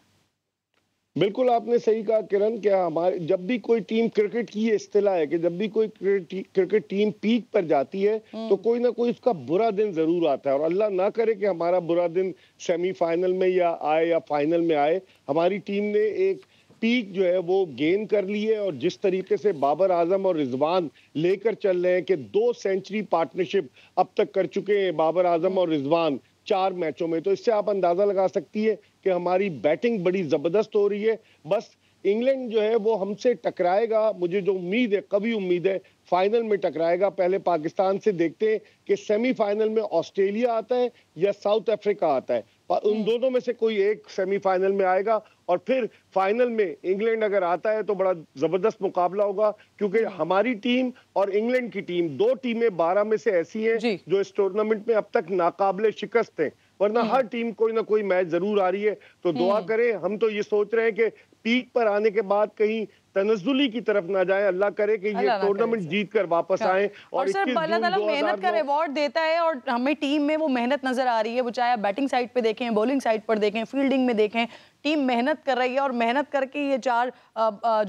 Speaker 5: बिल्कुल आपने सही कहा किरण क्या हमारे जब भी कोई टीम क्रिकेट की ये इस्तेला है कि जब भी कोई क्रिकेट टीम पीक पर जाती है हम्म। तो कोई ना कोई उसका बुरा दिन जरूर आता है और अल्लाह ना करे कि हमारा बुरा दिन सेमीफाइनल में या आए या फाइनल में आए हमारी टीम ने एक पीक जो है वो गेन कर ली है और जिस तरीके से बाबर आजम और रिजवान लेकर चल रहे हैं कि दो सेंचुरी पार्टनरशिप अब तक कर चुके हैं बाबर आजम और रिजवान चार मैचों में तो इससे आप अंदाजा लगा सकती है कि हमारी बैटिंग बड़ी जबरदस्त हो रही है बस इंग्लैंड जो है वो हमसे टकराएगा मुझे जो उम्मीद है कभी उम्मीद है फाइनल में टकराएगा पहले पाकिस्तान से देखते हैं कि सेमीफाइनल में ऑस्ट्रेलिया आता है या साउथ अफ्रीका आता है और उन हम्म। दोनों में से कोई एक सेमीफाइनल में आएगा और फिर फाइनल में इंग्लैंड अगर आता है तो बड़ा जबरदस्त मुकाबला होगा क्योंकि हम्म। हमारी टीम और इंग्लैंड की टीम दो टीमें बारह में से ऐसी हैं जो इस टूर्नामेंट में अब तक नाकाबले शिकस्त हैं वरना हम्म। हर टीम कोई ना कोई मैच जरूर आ रही है तो दुआ करें हम तो ये सोच रहे हैं कि पीक पर आने के बाद कहीं तनजुली की तरफ ना जाए अल्लाह करे कि ये टूर्नामेंट जीत कर वापस हाँ। आए और, सर अल्लाह ताला मेहनत का
Speaker 1: रिवॉर्ड देता है और हमें टीम में वो मेहनत नजर आ रही है वो चाहे आप बैटिंग साइड पे देखें बॉलिंग साइड पर देखें फील्डिंग में देखें टीम मेहनत कर रही है और मेहनत करके ये चार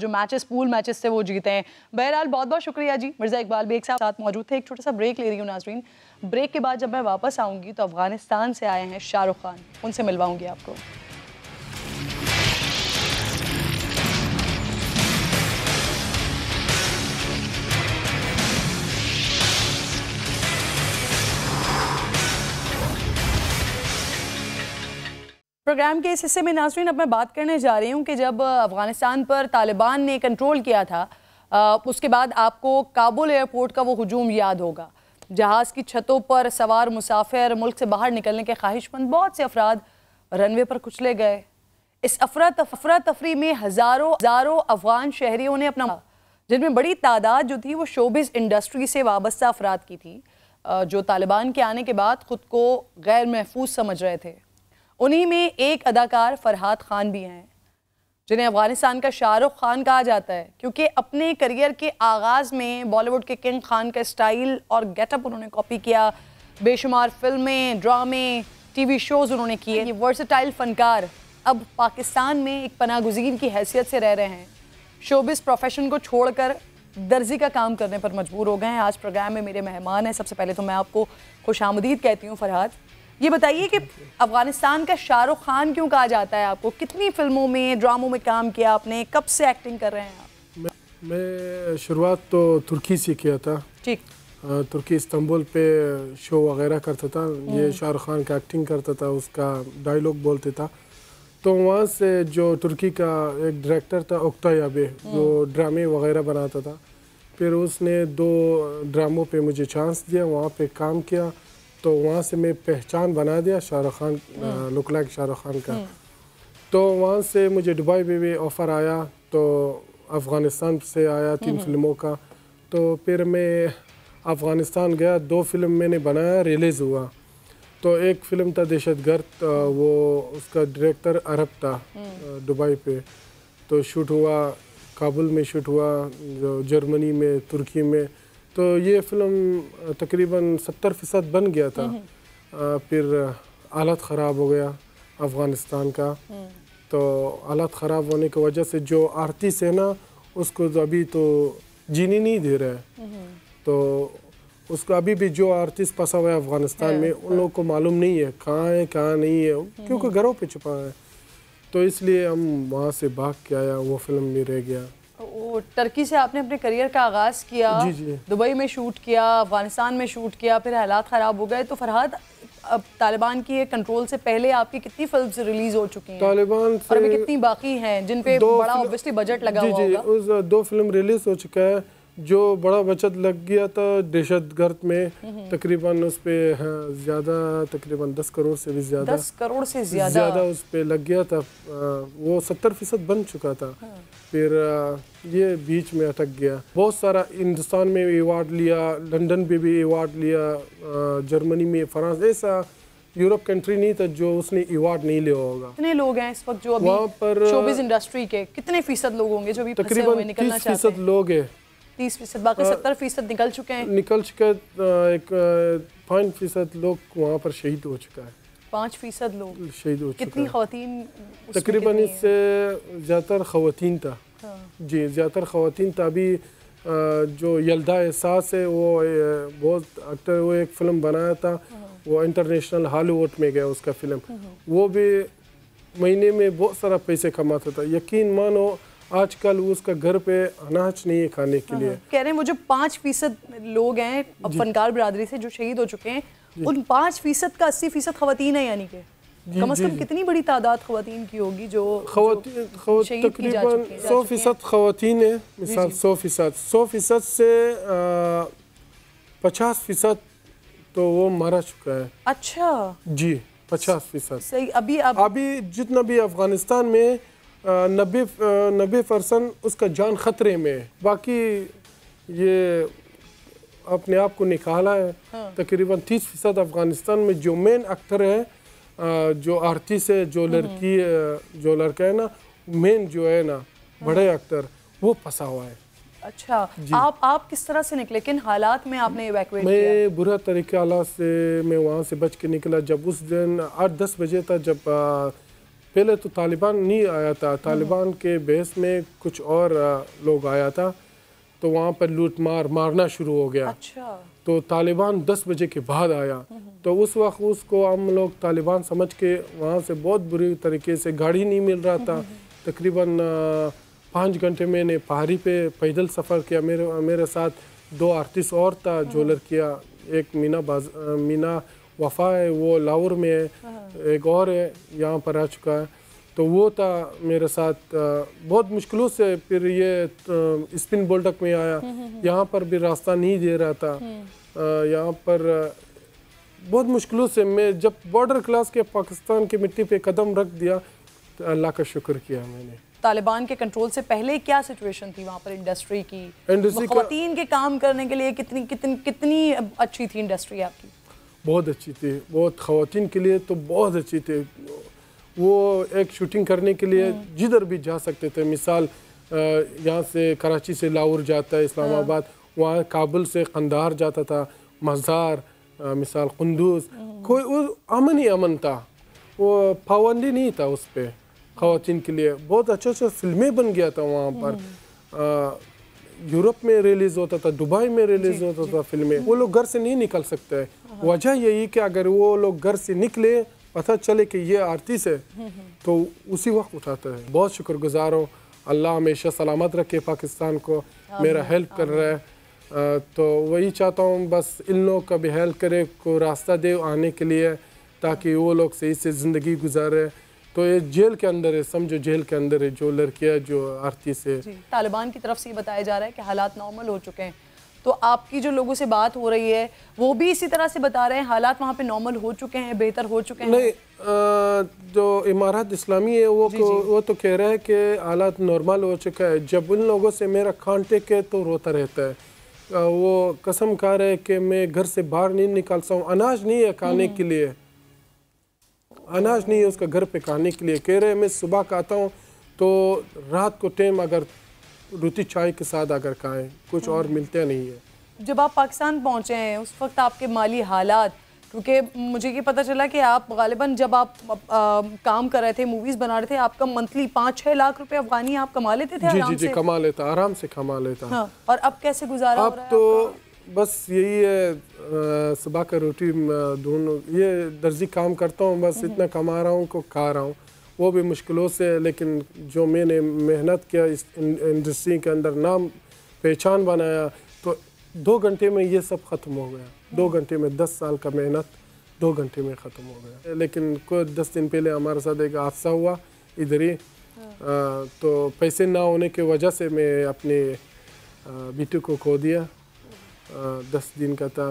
Speaker 1: जो मैचेस पूल मैचेस थे वो जीते हैं बहरहाल बहुत बहुत शुक्रिया जी मिर्ज़ा इकबाल भी एक साथ मौजूद थे एक छोटा सा ब्रेक ले रही हूँ नाजरीन ब्रेक के बाद जब मैं वापस आऊँगी तो अफ़गानिस्तान से आए हैं शाहरुख खान उनसे मिलवाऊँगी आपको प्रोग्राम के इस हिस्से में नाजरीन अब मैं बात करने जा रही हूँ कि जब अफ़गानिस्तान पर तालिबान ने कंट्रोल किया था आ, उसके बाद आपको काबुल एयरपोर्ट का वो हजूम याद होगा जहाज़ की छतों पर सवार मुसाफिर मुल्क से बाहर निकलने के ख्वाहिशमंद बहुत से अफराद रनवे पर कुचले गए इस अफरा तफरा तफरी में हज़ारों हज़ारों अफगान शहरीों ने अपना जिनमें बड़ी तादाद जो थी वो शोबिस इंडस्ट्री से वाबस्ता अफराद की थी जो तालिबान के आने के बाद ख़ुद को गैर महफूज समझ रहे थे उन्हीं में एक अदाकार फरहाद खान भी हैं जिन्हें अफ़गानिस्तान का शाहरुख खान कहा जाता है क्योंकि अपने करियर के आगाज़ में बॉलीवुड के किंग खान का स्टाइल और गेटअप उन्होंने कॉपी किया बेशुमार फिल्में ड्रामे टीवी शोज़ उन्होंने किए ये वर्सटाइल फ़नकार अब पाकिस्तान में एक गुजीन की हैसियत से रह रहे हैं शोबिस प्रोफेशन को छोड़कर दर्जी का काम करने पर मजबूर हो गए हैं आज प्रोग्राम में मेरे मेहमान हैं सबसे पहले तो मैं आपको खुश आमदीद कहती हूँ फरहाद ये बताइए कि अफगानिस्तान का शाहरुख खान क्यों कहा जाता है आपको कितनी फिल्मों में ड्रामों में काम किया आपने कब से एक्टिंग कर रहे हैं आप
Speaker 6: मैं, मैं शुरुआत तो तुर्की से किया था ठीक तुर्की इस्तांबुल पे शो वगैरह करता था ये हम्म। शाहरुख खान का एक्टिंग करता था उसका डायलॉग बोलते था तो वहाँ से जो तुर्की का एक डायरेक्टर था उक्ता याबे जो हम्म। ड्रामे वगैरह बनाता था फिर उसने दो ड्रामों पे मुझे चांस दिया वहाँ पे काम किया तो वहाँ से मैं पहचान बना दिया शाहरुख खान लाइक हम्म। शाहरुख खान का हम्म। तो वहाँ से मुझे दुबई में भी ऑफ़र आया तो अफ़गानिस्तान से आया तीन हम्म। फिल्मों का तो फिर मैं अफ़गानिस्तान गया दो फिल्म मैंने बनाया रिलीज़ हुआ तो एक फिल्म था दहशत गर्द वो उसका डायरेक्टर अरब था दुबई पे तो शूट हुआ काबुल में शूट हुआ जो जर्मनी में तुर्की में तो ये फिल्म तकरीबन सत्तर फ़ीसद बन गया था हम्म। फिर हालत ख़राब हो गया अफ़गानिस्तान का हम्म। तो हालत ख़राब होने की वजह से जो आरती है ना उसको तो अभी तो जीने नहीं दे रहा है हम्म। तो उसको अभी भी जो आर्टिस्ट फंसा हुआ है अफ़गानिस्तान हाँ, में उन हाँ। लोग को मालूम नहीं है कहाँ है कहाँ नहीं है क्योंकि घरों पे छुपा है तो इसलिए हम वहाँ से भाग के आया वो फिल्म भी रह गया
Speaker 1: टर्की से आपने अपने करियर का आगाज़ किया जी जी दुबई में शूट किया अफगानिस्तान में शूट किया फिर हालात ख़राब हो गए तो फरहाद अब तालिबान की कंट्रोल से पहले आपकी कितनी फिल्म्स रिलीज हो चुकी हैं तालिबान और अभी कितनी बाकी हैं जिन पे बड़ा ऑब्वियसली बजट लगा जी, हुआ जी, होगा।
Speaker 6: उस दो फिल्म रिलीज हो चुका है जो बड़ा बचत लग गया था दहशत गर्द में हम्म, हम्म। तकरीबन उस पर हाँ, ज़्यादा तकरीबन दस करोड़ से भी ज़्यादा दस करोड़ से ज़्यादा ज़्यादा उस पर लग गया था वो सत्तर फीसद बन चुका था हाँ। फिर ये बीच में अटक गया बहुत सारा हिंदुस्तान में भी अवार्ड लिया लंदन में भी अवार्ड लिया जर्मनी में फ्रांस ऐसा यूरोप कंट्री नहीं था जो उसने अवार्ड नहीं लिया होगा
Speaker 1: कितने लोग हैं इस वक्त जो अभी वहाँ पर शोबिज इंडस्ट्री के कितने फीसद लोग होंगे जो भी तकरीबन तीस फीसद लोग हैं तीस फीसद बाकी सत्तर फीसद निकल चुके हैं
Speaker 6: निकल चुके एक पाँच फीसद लोग वहाँ पर शहीद हो चुका है
Speaker 1: पाँच फीसद लोग शहीद हो कितनी खातन तकरीबन इससे
Speaker 6: ज़्यादातर खातन था हाँ। जी ज़्यादातर खातन था अभी जो यलदा एहसास है वो बहुत अक्टर वो एक फ़िल्म बनाया था हाँ। वो इंटरनेशनल हॉलीवुड में गया उसका फ़िल्म हाँ। वो भी महीने में बहुत सारा पैसे कमाता था यकीन मानो आजकल उसका घर पे अनाज नहीं है खाने के लिए हाँ।
Speaker 1: कह रहे हैं वो जो पाँच फीसद लोग हैं फनकार बरदरी से जो शहीद हो चुके हैं उन पाँच फीसद का अस्सी फीसद खातन है यानी कि कम से कम कितनी बड़ी तादाद खातन की होगी जो तकरीबन सौ
Speaker 6: फीसद खातन है मिसाल सौ फीसद सौ फीसद से पचास फीसद तो वो मरा चुका है अच्छा जी पचास फीसद सही अभी अभी जितना भी अफगानिस्तान में नब्बे नब्बे परसेंट उसका जान ख़तरे में है बाकी ये अपने आप को निकाला है हाँ। तकरीबन तीस फीसद अफ़गानिस्तान में जो मेन एक्टर है जो आर्टिस्ट है जो हाँ। लड़की जो लड़का है ना मेन जो है ना हाँ। बड़े एक्टर वो फंसा हुआ है
Speaker 1: अच्छा आप आप किस तरह से निकले किन हालात में आपने इवैक्यूएट मैं
Speaker 6: बुरा तरीके से मैं वहाँ से बच के निकला जब उस दिन आठ दस बजे था जब आ, पहले तो तालिबान नहीं आया था तालिबान के बेस में कुछ और लोग आया था तो वहाँ पर लूट मार मारना शुरू हो गया अच्छा तो तालिबान 10 बजे के बाद आया तो उस वक्त उसको हम लोग तालिबान समझ के वहाँ से बहुत बुरी तरीके से गाड़ी नहीं मिल रहा था तकरीबन पाँच घंटे मैंने पहाड़ी पे पैदल सफ़र किया मेरे मेरे साथ दो आर्टिस्ट और था जो लड़किया एक मीना बाज मीना वफा है वो लाहौर में है हाँ। एक और है यहाँ पर आ चुका है तो वो था मेरे साथ बहुत मुश्किलों से फिर ये स्पिन बोल्टक में आया हम्म, हम्म, हम्म। यहाँ पर भी रास्ता नहीं दे रहा था यहाँ पर बहुत मुश्किलों से मैं जब बॉर्डर क्लास के पाकिस्तान की मिट्टी पे कदम रख दिया तो अल्लाह का शुक्र किया मैंने
Speaker 1: तालिबान के कंट्रोल से पहले क्या सिचुएशन थी वहाँ पर इंडस्ट्री की इंडस्ट्री का... के काम करने के लिए कितनी कितनी कितनी अच्छी थी इंडस्ट्री आपकी
Speaker 6: बहुत अच्छी थी बहुत ख़वान के लिए तो बहुत अच्छी थी वो एक शूटिंग करने के लिए हम्म। जिधर भी जा सकते थे मिसाल यहाँ से कराची से लाहौर जाता है इस्लामाबाद हाँ। वहाँ काबुल से कंधार जाता था मज़ार मिसाल कंदूस हम्म। कोई उस अमन ही अमन था वो पाबंदी नहीं था उस पर ख़वान के लिए बहुत अच्छा अच्छा फिल्में बन गया था वहाँ पर हम्म। यूरोप में रिलीज होता था दुबई में रिलीज होता था फिल्में वो लोग घर से नहीं निकल सकते हैं हाँ। वजह यही कि अगर वो लोग घर से निकले पता चले कि ये आर्टिस्ट है हम्म, हम्म। तो उसी वक्त उठाते हैं बहुत शुक्रगुजार हूँ अल्लाह हमेशा सलामत रखे पाकिस्तान को मेरा हेल्प कर रहा है तो वही चाहता हूँ बस इन लोगों का भी हेल्प करे को रास्ता दे आने के लिए ताकि वो लोग सही से ज़िंदगी गुजारे तो ये जेल के अंदर है समझो जेल के अंदर है जो लड़कियाँ जो आरती से
Speaker 1: तालिबान की तरफ से ये बताया जा रहा है कि हालात नॉर्मल हो चुके हैं तो आपकी जो लोगों से बात हो रही है वो भी इसी तरह से बता रहे हैं हालात वहाँ पे नॉर्मल हो चुके हैं बेहतर हो चुके हैं नहीं
Speaker 6: आ, जो इमारत इस्लामी है वो जी, को, जी। वो तो कह रहा है कि हालात नॉर्मल हो चुका है जब उन लोगों से मेरा कॉन्टेक्ट है तो रोता रहता है वो कसम खा रहे है कि मैं घर से बाहर नहीं निकाल सकूँ अनाज नहीं है खाने हम्म। के लिए अनाज नहीं है उसका घर पे खाने के लिए कह रहे हैं मैं सुबह खाता हूँ तो रात को टाइम अगर रोटी चाय के साथ अगर खाएँ कुछ और हम्म। मिलता नहीं है
Speaker 1: जब आप पाकिस्तान पहुँचे हैं उस वक्त आपके माली हालात क्योंकि मुझे ये पता चला कि आप गालिबा जब आप आ, आ, काम कर रहे थे मूवीज़ बना रहे थे आपका मंथली पाँच छः लाख रुपए अफगानी आप कमा लेते थे जी जी जी कमा
Speaker 6: लेता आराम से कमा लेता हाँ,
Speaker 1: और अब कैसे गुजारा अब हो
Speaker 6: रहा तो बस यही है सुबह का रोटी दोनों ये दर्जी काम करता हूँ बस इतना हम्म। कमा रहा हूँ को खा रहा हूँ वो भी मुश्किलों से लेकिन जो मैंने मेहनत किया इस इंडस्ट्री के अंदर नाम पहचान बनाया तो दो घंटे में ये सब ख़त्म हो गया दो हम्म। घंटे में दस साल का मेहनत दो घंटे में ख़त्म हो गया लेकिन कुछ दस दिन पहले हमारे साथ एक हादसा हुआ इधर ही हाँ। तो पैसे ना होने की वजह से मैं अपने बेटे को खो दिया दस दिन का था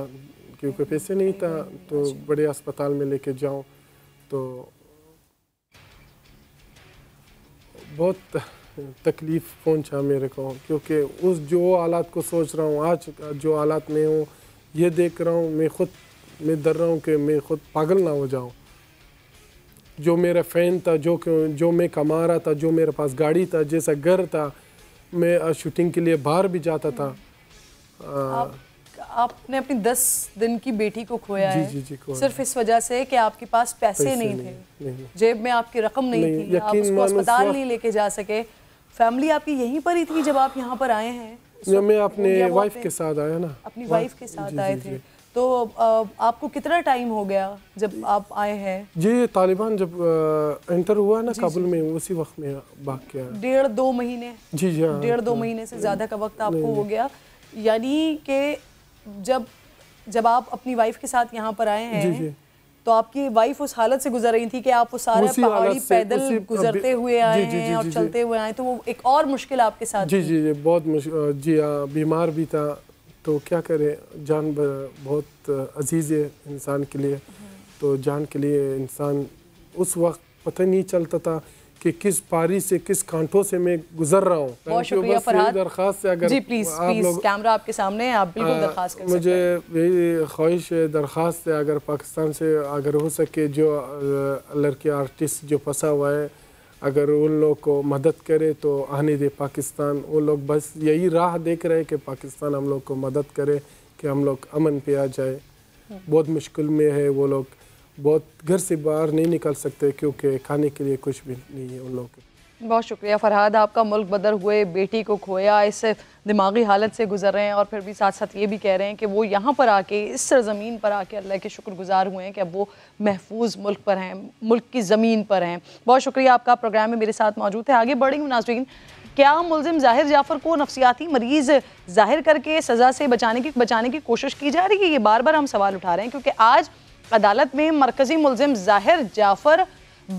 Speaker 6: क्योंकि पैसे नहीं था तो बड़े अस्पताल में लेके जाऊं तो बहुत तकलीफ़ पहुंचा मेरे को क्योंकि उस जो हालात को सोच रहा हूँ आज जो हालात में हूँ ये देख रहा हूँ मैं खुद मैं डर रहा हूँ कि मैं खुद पागल ना हो जाऊँ जो मेरा फ़ैन था जो जो मैं कमा रहा था जो मेरे पास गाड़ी था जैसा घर था मैं शूटिंग के लिए बाहर भी जाता था आप,
Speaker 1: आपने अपनी दस दिन की बेटी को खोया जी, जी, जी, है सिर्फ इस वजह से कि आपके पास पैसे, पैसे नहीं, नहीं थे नहीं, जेब में आपकी रकम नहीं, नहीं थी आप उसको अस्पताल नहीं लेके जा सके फैमिली आपकी यहीं पर ही थी जब आप यहाँ पर आए हैं
Speaker 6: मैं अपने वाइफ के साथ आया ना अपनी वाइफ के साथ आए थे
Speaker 1: तो आपको कितना टाइम हो गया जब आप आए हैं
Speaker 6: जी तालिबान जब एंटर हुआ ना काबुल में उसी वक्त में
Speaker 1: डेढ़ दो महीने जी जी हाँ। डेढ़ दो महीने से ज़्यादा का वक्त आपको हो गया यानी कि जब जब आप अपनी वाइफ के साथ यहाँ पर आए हैं तो आपकी वाइफ उस हालत से गुजर रही थी कि आप वो सारे पहाड़ी पैदल गुजरते हुए आए जी, जी, जी, और जी, चलते हुए आए तो वो एक और मुश्किल आपके साथ जी जी
Speaker 6: जी बहुत जी हाँ बीमार भी था तो क्या करें जान बहुत अजीज़ है इंसान के लिए हम्म। तो जान के लिए इंसान उस वक्त पता नहीं चलता था कि किस पारी से किस कांठों से मैं गुजर रहा हूँ दरखास्त से अगर जी प्लीज़ प्लीज़
Speaker 1: कैमरा आपके सामने है आप बिल्कुल कर मुझे
Speaker 6: यही ख्वाहिश है दरख्वास्त है अगर पाकिस्तान से अगर हो सके जो लड़के आर्टिस्ट जो फंसा हुआ है अगर उन लोग को मदद करे तो आने दे पाकिस्तान वो लोग बस यही राह देख रहे हैं कि पाकिस्तान हम लोग को मदद करे कि हम लोग अमन पे आ जाए हम्म। बहुत मुश्किल में है वो लोग बहुत घर से बाहर नहीं निकल सकते क्योंकि खाने के लिए कुछ भी नहीं है उन लोगों के
Speaker 1: बहुत शुक्रिया फरहाद आपका मुल्क बदर हुए बेटी को खोया इस दिमागी हालत से गुजर रहे हैं और फिर भी साथ साथ ये भी कह रहे हैं कि वो यहाँ पर आके इस सरजमीन पर आके अल्लाह के शुक्रगुजार हुए हैं कि अब वो महफूज मुल्क पर हैं मुल्क की ज़मीन पर हैं बहुत शुक्रिया आपका प्रोग्राम में मेरे साथ मौजूद है आगे बढ़ेंगे नाजरीन क्या मुलजिम जाहिर जाफर को नफसियाती मरीज़ जाहिर करके सज़ा से बचाने की बचाने की कोशिश की जा रही है ये बार बार हम सवाल उठा रहे हैं क्योंकि आज अदालत में मरकजी मुलजिम जाहिर जाफर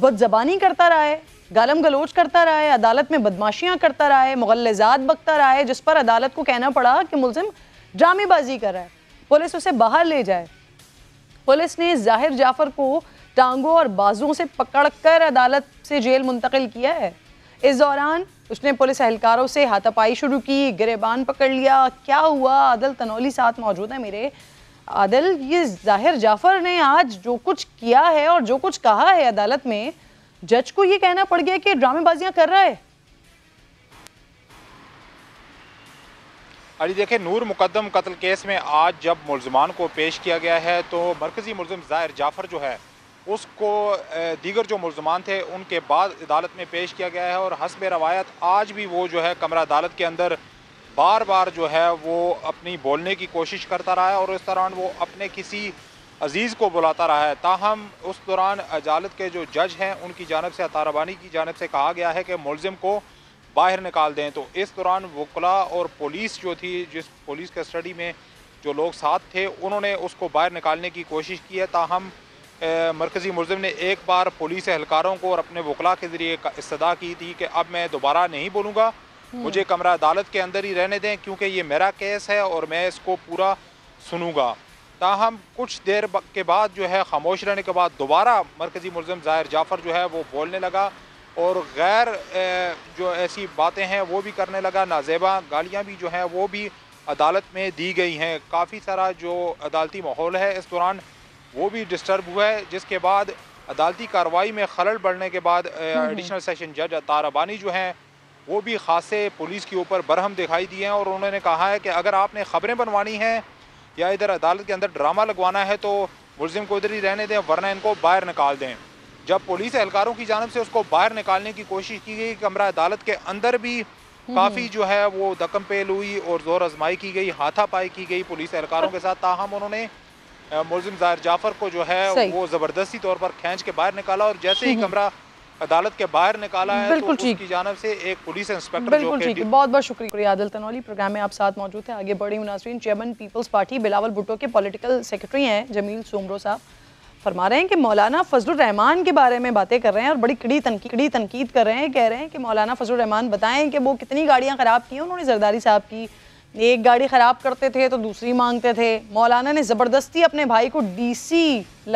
Speaker 1: बदजबानी करता रहा है गालम गलोच करता रहा है अदालत में बदमाशियां करता रहा है मुगलजात बकता रहा है जिस पर अदालत को कहना पड़ा कि मुलजिम ड्रामेबाजी कर रहा है पुलिस उसे बाहर ले जाए पुलिस ने जाहिर जाफर को टांगों और बाजुओं से पकड़कर अदालत से जेल मुंतकिल किया है इस दौरान उसने पुलिस अहलकारों से हाथापाई शुरू की गिरेबान पकड़ लिया क्या हुआ अदल तनौली साथ मौजूद है मेरे आदिल ये जाहिर जाफर ने आज जो कुछ किया है और जो कुछ कहा है अदालत में जज को ये कहना पड़ गया कि ड्रामेबाजियां कर रहा है
Speaker 7: अरे देखे नूर मुकदम कत्ल केस में आज जब मुलजमान को पेश किया गया है तो मरकज़ी मुलम जाहिर जाफर जो है उसको दीगर जो मुलजमान थे उनके बाद अदालत में पेश किया गया है और हसब रवायत आज भी वो जो है कमरा अदालत के अंदर बार बार जो है वो अपनी बोलने की कोशिश करता रहा है और इस दौरान वो अपने किसी अजीज़ को बुलाता रहा है ताहम उस दौरान अदालत के जो जज हैं उनकी जानब से अतारबानी की जानब से कहा गया है कि मुलिम को बाहर निकाल दें तो इस दौरान वकला और पुलिस जो थी जिस पुलिस कस्टडी में जो लोग साथ थे उन्होंने उसको बाहर निकालने की कोशिश की है ताहम मरकज़ी मुलम ने एक बार पुलिस एहलकारों को और अपने वकला के ज़रिए इस्तः की थी कि अब मैं दोबारा नहीं बोलूँगा हम्म। मुझे कमरा अदालत के अंदर ही रहने दें क्योंकि ये मेरा केस है और मैं इसको पूरा सुनूंगा ताहम कुछ देर के बाद जो है खामोश रहने के बाद दोबारा मरकज़ी मुलम ज़ाहिर जाफ़र जो है वो बोलने लगा और गैर जो ऐसी बातें हैं वो भी करने लगा नाजेबा गालियाँ भी जो हैं वो भी अदालत में दी गई हैं काफ़ी सारा जो अदालती माहौल है इस दौरान वो भी डिस्टर्ब हुआ है जिसके बाद अदालती कार्रवाई में खलल बढ़ने के बाद हम्म। एडिशनल सेशन जज तारबानी जो हैं वो भी खासे पुलिस के ऊपर बरहम दिखाई दिए हैं और उन्होंने कहा है कि अगर आपने ख़बरें बनवानी हैं या इधर अदालत के अंदर ड्रामा लगवाना है तो मुलिम को इधर ही रहने दें वरना इनको बाहर निकाल दें जब पुलिस एहलकारों की जानब से उसको बाहर निकालने की कोशिश की गई कमरा अदालत के अंदर भी हम्म। काफ़ी जो है वो दकम पेल हुई और जोर आजमाई की गई हाथापाई की गई पुलिस एहलकारों के साथ ताहम उन्होंने मुलिम जाहिर जाफर को जो है वो ज़बरदस्ती तौर पर खींच के बाहर निकाला और जैसे ही हम्म। कमरा अदालत के बाहर निकाला है तो बिल्कुल ठीक तो जानव से एक पुलिस इंस्पेक्टर बिल्कुल ठीक है
Speaker 1: बहुत बहुत शुक्रिया आदिल तनौली प्रोग्राम में आप साथ मौजूद थे आगे बढ़ी मुनासरी चेयरमैन पीपल्स पार्टी बिलावल भुट्टो के पॉलिटिकल सेक्रेटरी हैं जमील सोमरो साहब फरमा रहे हैं कि मौलाना फजलरहमान के बारे में बातें कर रहे हैं और बड़ी कड़ी तनकी कड़ी तनकीद कर रहे हैं कह रहे हैं कि मौलाना फजलरहमान बताएं कि वो कितनी गाड़ियां ख़राब की उन्होंने जरदारी साहब की एक गाड़ी ख़राब करते थे तो दूसरी मांगते थे मौलाना ने ज़बरदस्ती अपने भाई को डीसी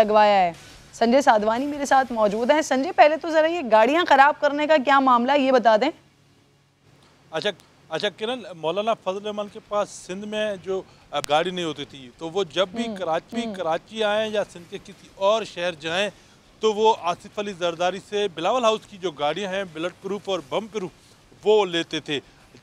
Speaker 1: लगवाया है संजय साधवानी मेरे साथ मौजूद हैं संजय पहले तो ज़रा ये गाड़ियाँ ख़राब करने का क्या मामला ये बता दें
Speaker 8: अच्छा अच्छा किरण मौलाना फजल रहमान के पास सिंध में जो गाड़ी नहीं होती थी तो वो जब भी हम्म, कराची हम्म। कराची आए या सिंध के किसी और शहर जाएँ तो वो आसिफ अली जरदारी से बिलावल हाउस की जो गाड़ियाँ हैं बुलेट प्रूफ और बम प्रूफ वो लेते थे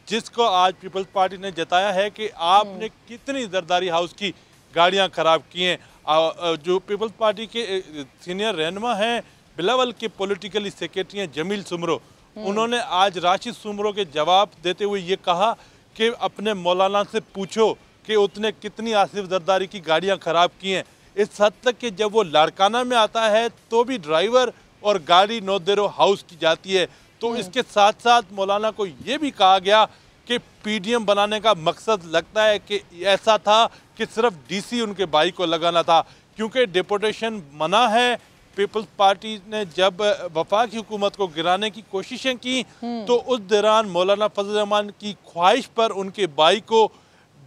Speaker 8: जिसको आज पीपल्स पार्टी ने जताया है कि आपने हम्म। कितनी जरदारी हाउस की गाड़ियाँ ख़राब की हैं जो पीपल्स पार्टी के सीनियर रहनमा हैं बिलावल के पॉलिटिकली सेक्रेटरी हैं जमील सुमरो हम्म। उन्होंने आज राशिद सुमरो के जवाब देते हुए ये कहा कि अपने मौलाना से पूछो कि उतने कितनी आसिफ जरदारी की गाड़ियां ख़राब की हैं इस हद तक कि जब वो लाड़काना में आता है तो भी ड्राइवर और गाड़ी नोदेरो हाउस की जाती है तो हम्म। इसके साथ साथ मौलाना को ये भी कहा गया कि पीडीएम बनाने का मकसद लगता है कि ऐसा था कि सिर्फ डीसी उनके भाई को लगाना था क्योंकि डिपोटेशन मना है पीपल्स पार्टी ने जब वफाक हुकूमत को गिराने की कोशिशें की हम्म। तो उस दौरान मौलाना फजल रहमान की ख्वाहिश पर उनके भाई को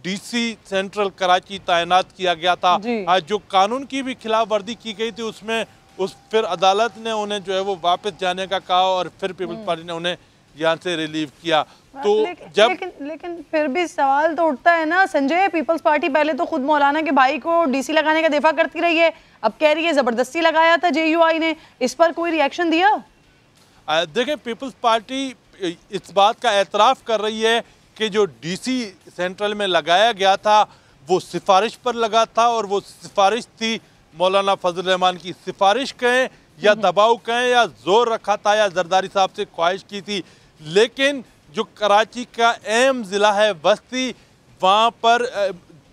Speaker 8: डीसी सेंट्रल कराची तैनात किया गया था आज जो कानून की भी खिलाफ वर्दी की गई थी उसमें उस फिर अदालत ने उन्हें जो है वो वापस जाने का कहा और फिर पीपल्स हम्म। पार्टी ने उन्हें यहाँ से रिलीव किया हाँ, तो लेकिन, जब लेकिन
Speaker 1: लेकिन फिर भी सवाल तो उठता है ना संजय पीपल्स पार्टी पहले तो खुद मौलाना के भाई को डीसी लगाने का देफा करती रही है अब कह रही है जबरदस्ती लगाया था जेयूआई ने इस पर कोई रिएक्शन दिया
Speaker 8: देखें पीपल्स पार्टी इस बात का एतराफ़ कर रही है कि जो डीसी सेंट्रल में लगाया गया था वो सिफारिश पर लगा था और वो सिफारिश थी मौलाना फजल रहमान की सिफारिश कहें या हम्म। दबाव कहें या जोर रखा था या जरदारी साहब से ख्वाहिश की थी लेकिन जो कराची का अहम ज़िला है बस्ती वहाँ पर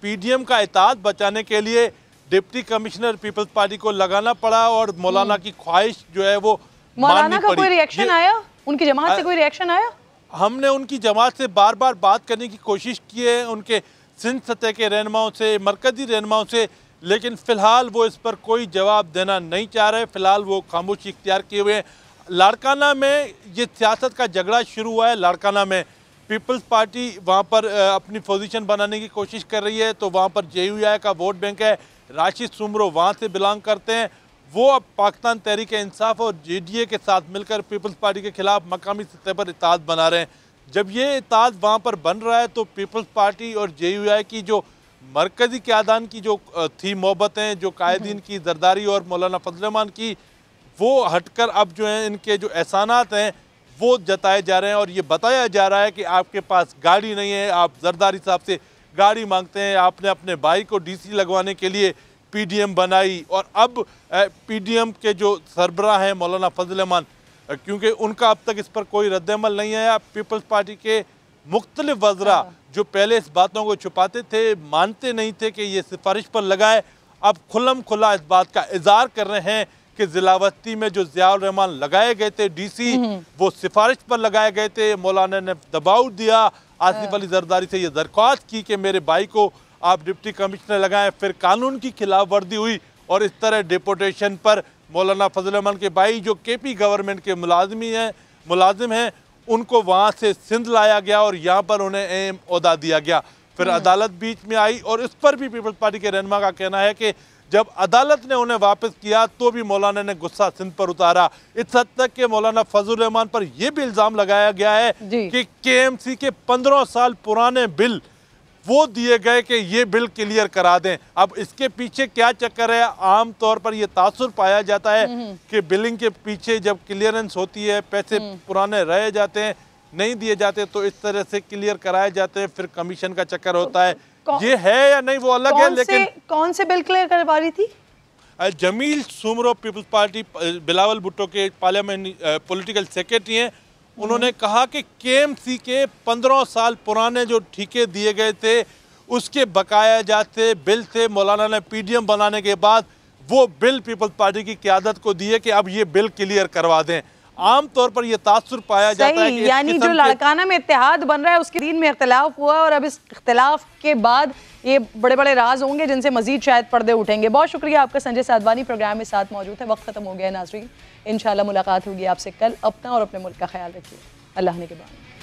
Speaker 8: पीडीएम का इताद बचाने के लिए डिप्टी कमिश्नर पीपल्स पार्टी को लगाना पड़ा और मौलाना हम्म। की ख्वाहिश जो है वो मौलाना का कोई रिएक्शन आया
Speaker 1: उनकी जमात से कोई रिएक्शन आया
Speaker 8: हमने उनकी जमात से बार बार बात करने की कोशिश की है उनके सिंध सतह के रहनमाओं से मरकजी रहनुमाओं से लेकिन फ़िलहाल वो इस पर कोई जवाब देना नहीं चाह रहे फ़िलहाल वो खामोशी इख्तियार किए हुए हैं लाड़काना में ये सियासत का झगड़ा शुरू हुआ है लाड़काना में पीपल्स पार्टी वहाँ पर अपनी पोजीशन बनाने की कोशिश कर रही है तो वहाँ पर जे का वोट बैंक है राशिद सुमरो वहाँ से बिलोंग करते हैं वो अब पाकिस्तान तहरीक इंसाफ और जे के साथ मिलकर पीपल्स पार्टी के खिलाफ मकामी सतह पर इताद बना रहे हैं जब ये इताद वहाँ पर बन रहा है तो पीपल्स पार्टी और जे की जो मरकज़ी क्यादान की जो थी मोहब्बतें जो कायदीन हम्म। की जरदारी और मौलाना फजलमान की वो हटकर अब जो है इनके जो एहसानात हैं वो जताए जा रहे हैं और ये बताया जा रहा है कि आपके पास गाड़ी नहीं है आप जरदारी साहब से गाड़ी मांगते हैं आपने अपने भाई को डीसी लगवाने के लिए पीडीएम बनाई और अब पीडीएम के जो सरबरा हैं मौलाना फजल रहमान क्योंकि उनका अब तक इस पर कोई रद्दमल नहीं आया पीपल्स पार्टी के मुख्तलिफ वजरा हाँ। जो पहले इस बातों को छुपाते थे मानते नहीं थे कि ये सिफारिश पर लगाए अब खुलम खुला इस बात का इजहार कर रहे हैं कि जिलावती में जो रहमान लगाए गए थे डीसी हम्म। वो सिफारिश पर लगाए गए थे मौलाना ने दबाव दिया आसिफ हाँ। अली जरदारी से ये दरख्वास्त की कि मेरे भाई को आप डिप्टी कमिश्नर लगाएं फिर कानून की खिलाफ वर्दी हुई और इस तरह डिपोटेशन पर मौलाना फजल फजलरहमान के भाई जो के पी गवर्नमेंट के मुलाजमी हैं मुलाजिम हैं उनको वहाँ से सिंध लाया गया और यहाँ पर उन्हें एम अहदा दिया गया फिर हम्म। अदालत बीच में आई और इस पर भी पीपल्स पार्टी के रहनमा का कहना है कि जब अदालत ने उन्हें वापस किया तो भी मौलाना ने गुस्सा सिंध पर उतारा इस हद तक के मौलाना फजल रहमान पर यह भी इल्ज़ाम लगाया गया है कि सी के पंद्रह साल पुराने बिल वो दिए गए कि ये बिल क्लियर करा दें अब इसके पीछे क्या चक्कर है आम तौर पर यह तासुर पाया जाता है हम्म। कि बिलिंग के पीछे जब क्लियरेंस होती है पैसे हम्म। पुराने रह जाते हैं नहीं दिए जाते तो इस तरह से क्लियर कराए जाते हैं फिर कमीशन का चक्कर होता है ये है या नहीं वो अलग है लेकिन
Speaker 1: कौन से बिल क्लियर करवा रही थी
Speaker 8: जमील सुमरो पीपल्स पार्टी बिलावल भुट्टो के पार्लियामेंट पॉलिटिकल सेक्रेटरी हैं उन्होंने हम्म। कहा कि केएमसी के पंद्रह साल पुराने जो ठीके दिए गए थे उसके बकाया जाते बिल थे मौलाना ने पीडीएम बनाने के बाद वो बिल पीपल्स पार्टी की क्यादत को दिए कि अब ये बिल क्लियर करवा दें आम तौर पर यह तासर पाया जाता है कि यानी जो लड़काना
Speaker 1: में इतिहाद बन रहा है उसके दिन में इख्तलाफ हुआ और अब इस इख्तलाफ के बाद ये बड़े बड़े राज होंगे जिनसे मजीद शायद पर्दे उठेंगे बहुत शुक्रिया आपका संजय साधवानी प्रोग्राम में साथ मौजूद है वक्त खत्म हो गया है नाजरीन इन मुलाकात होगी आपसे कल अपना और अपने मुल्क का ख्याल रखिए अल्लाह ने के बाद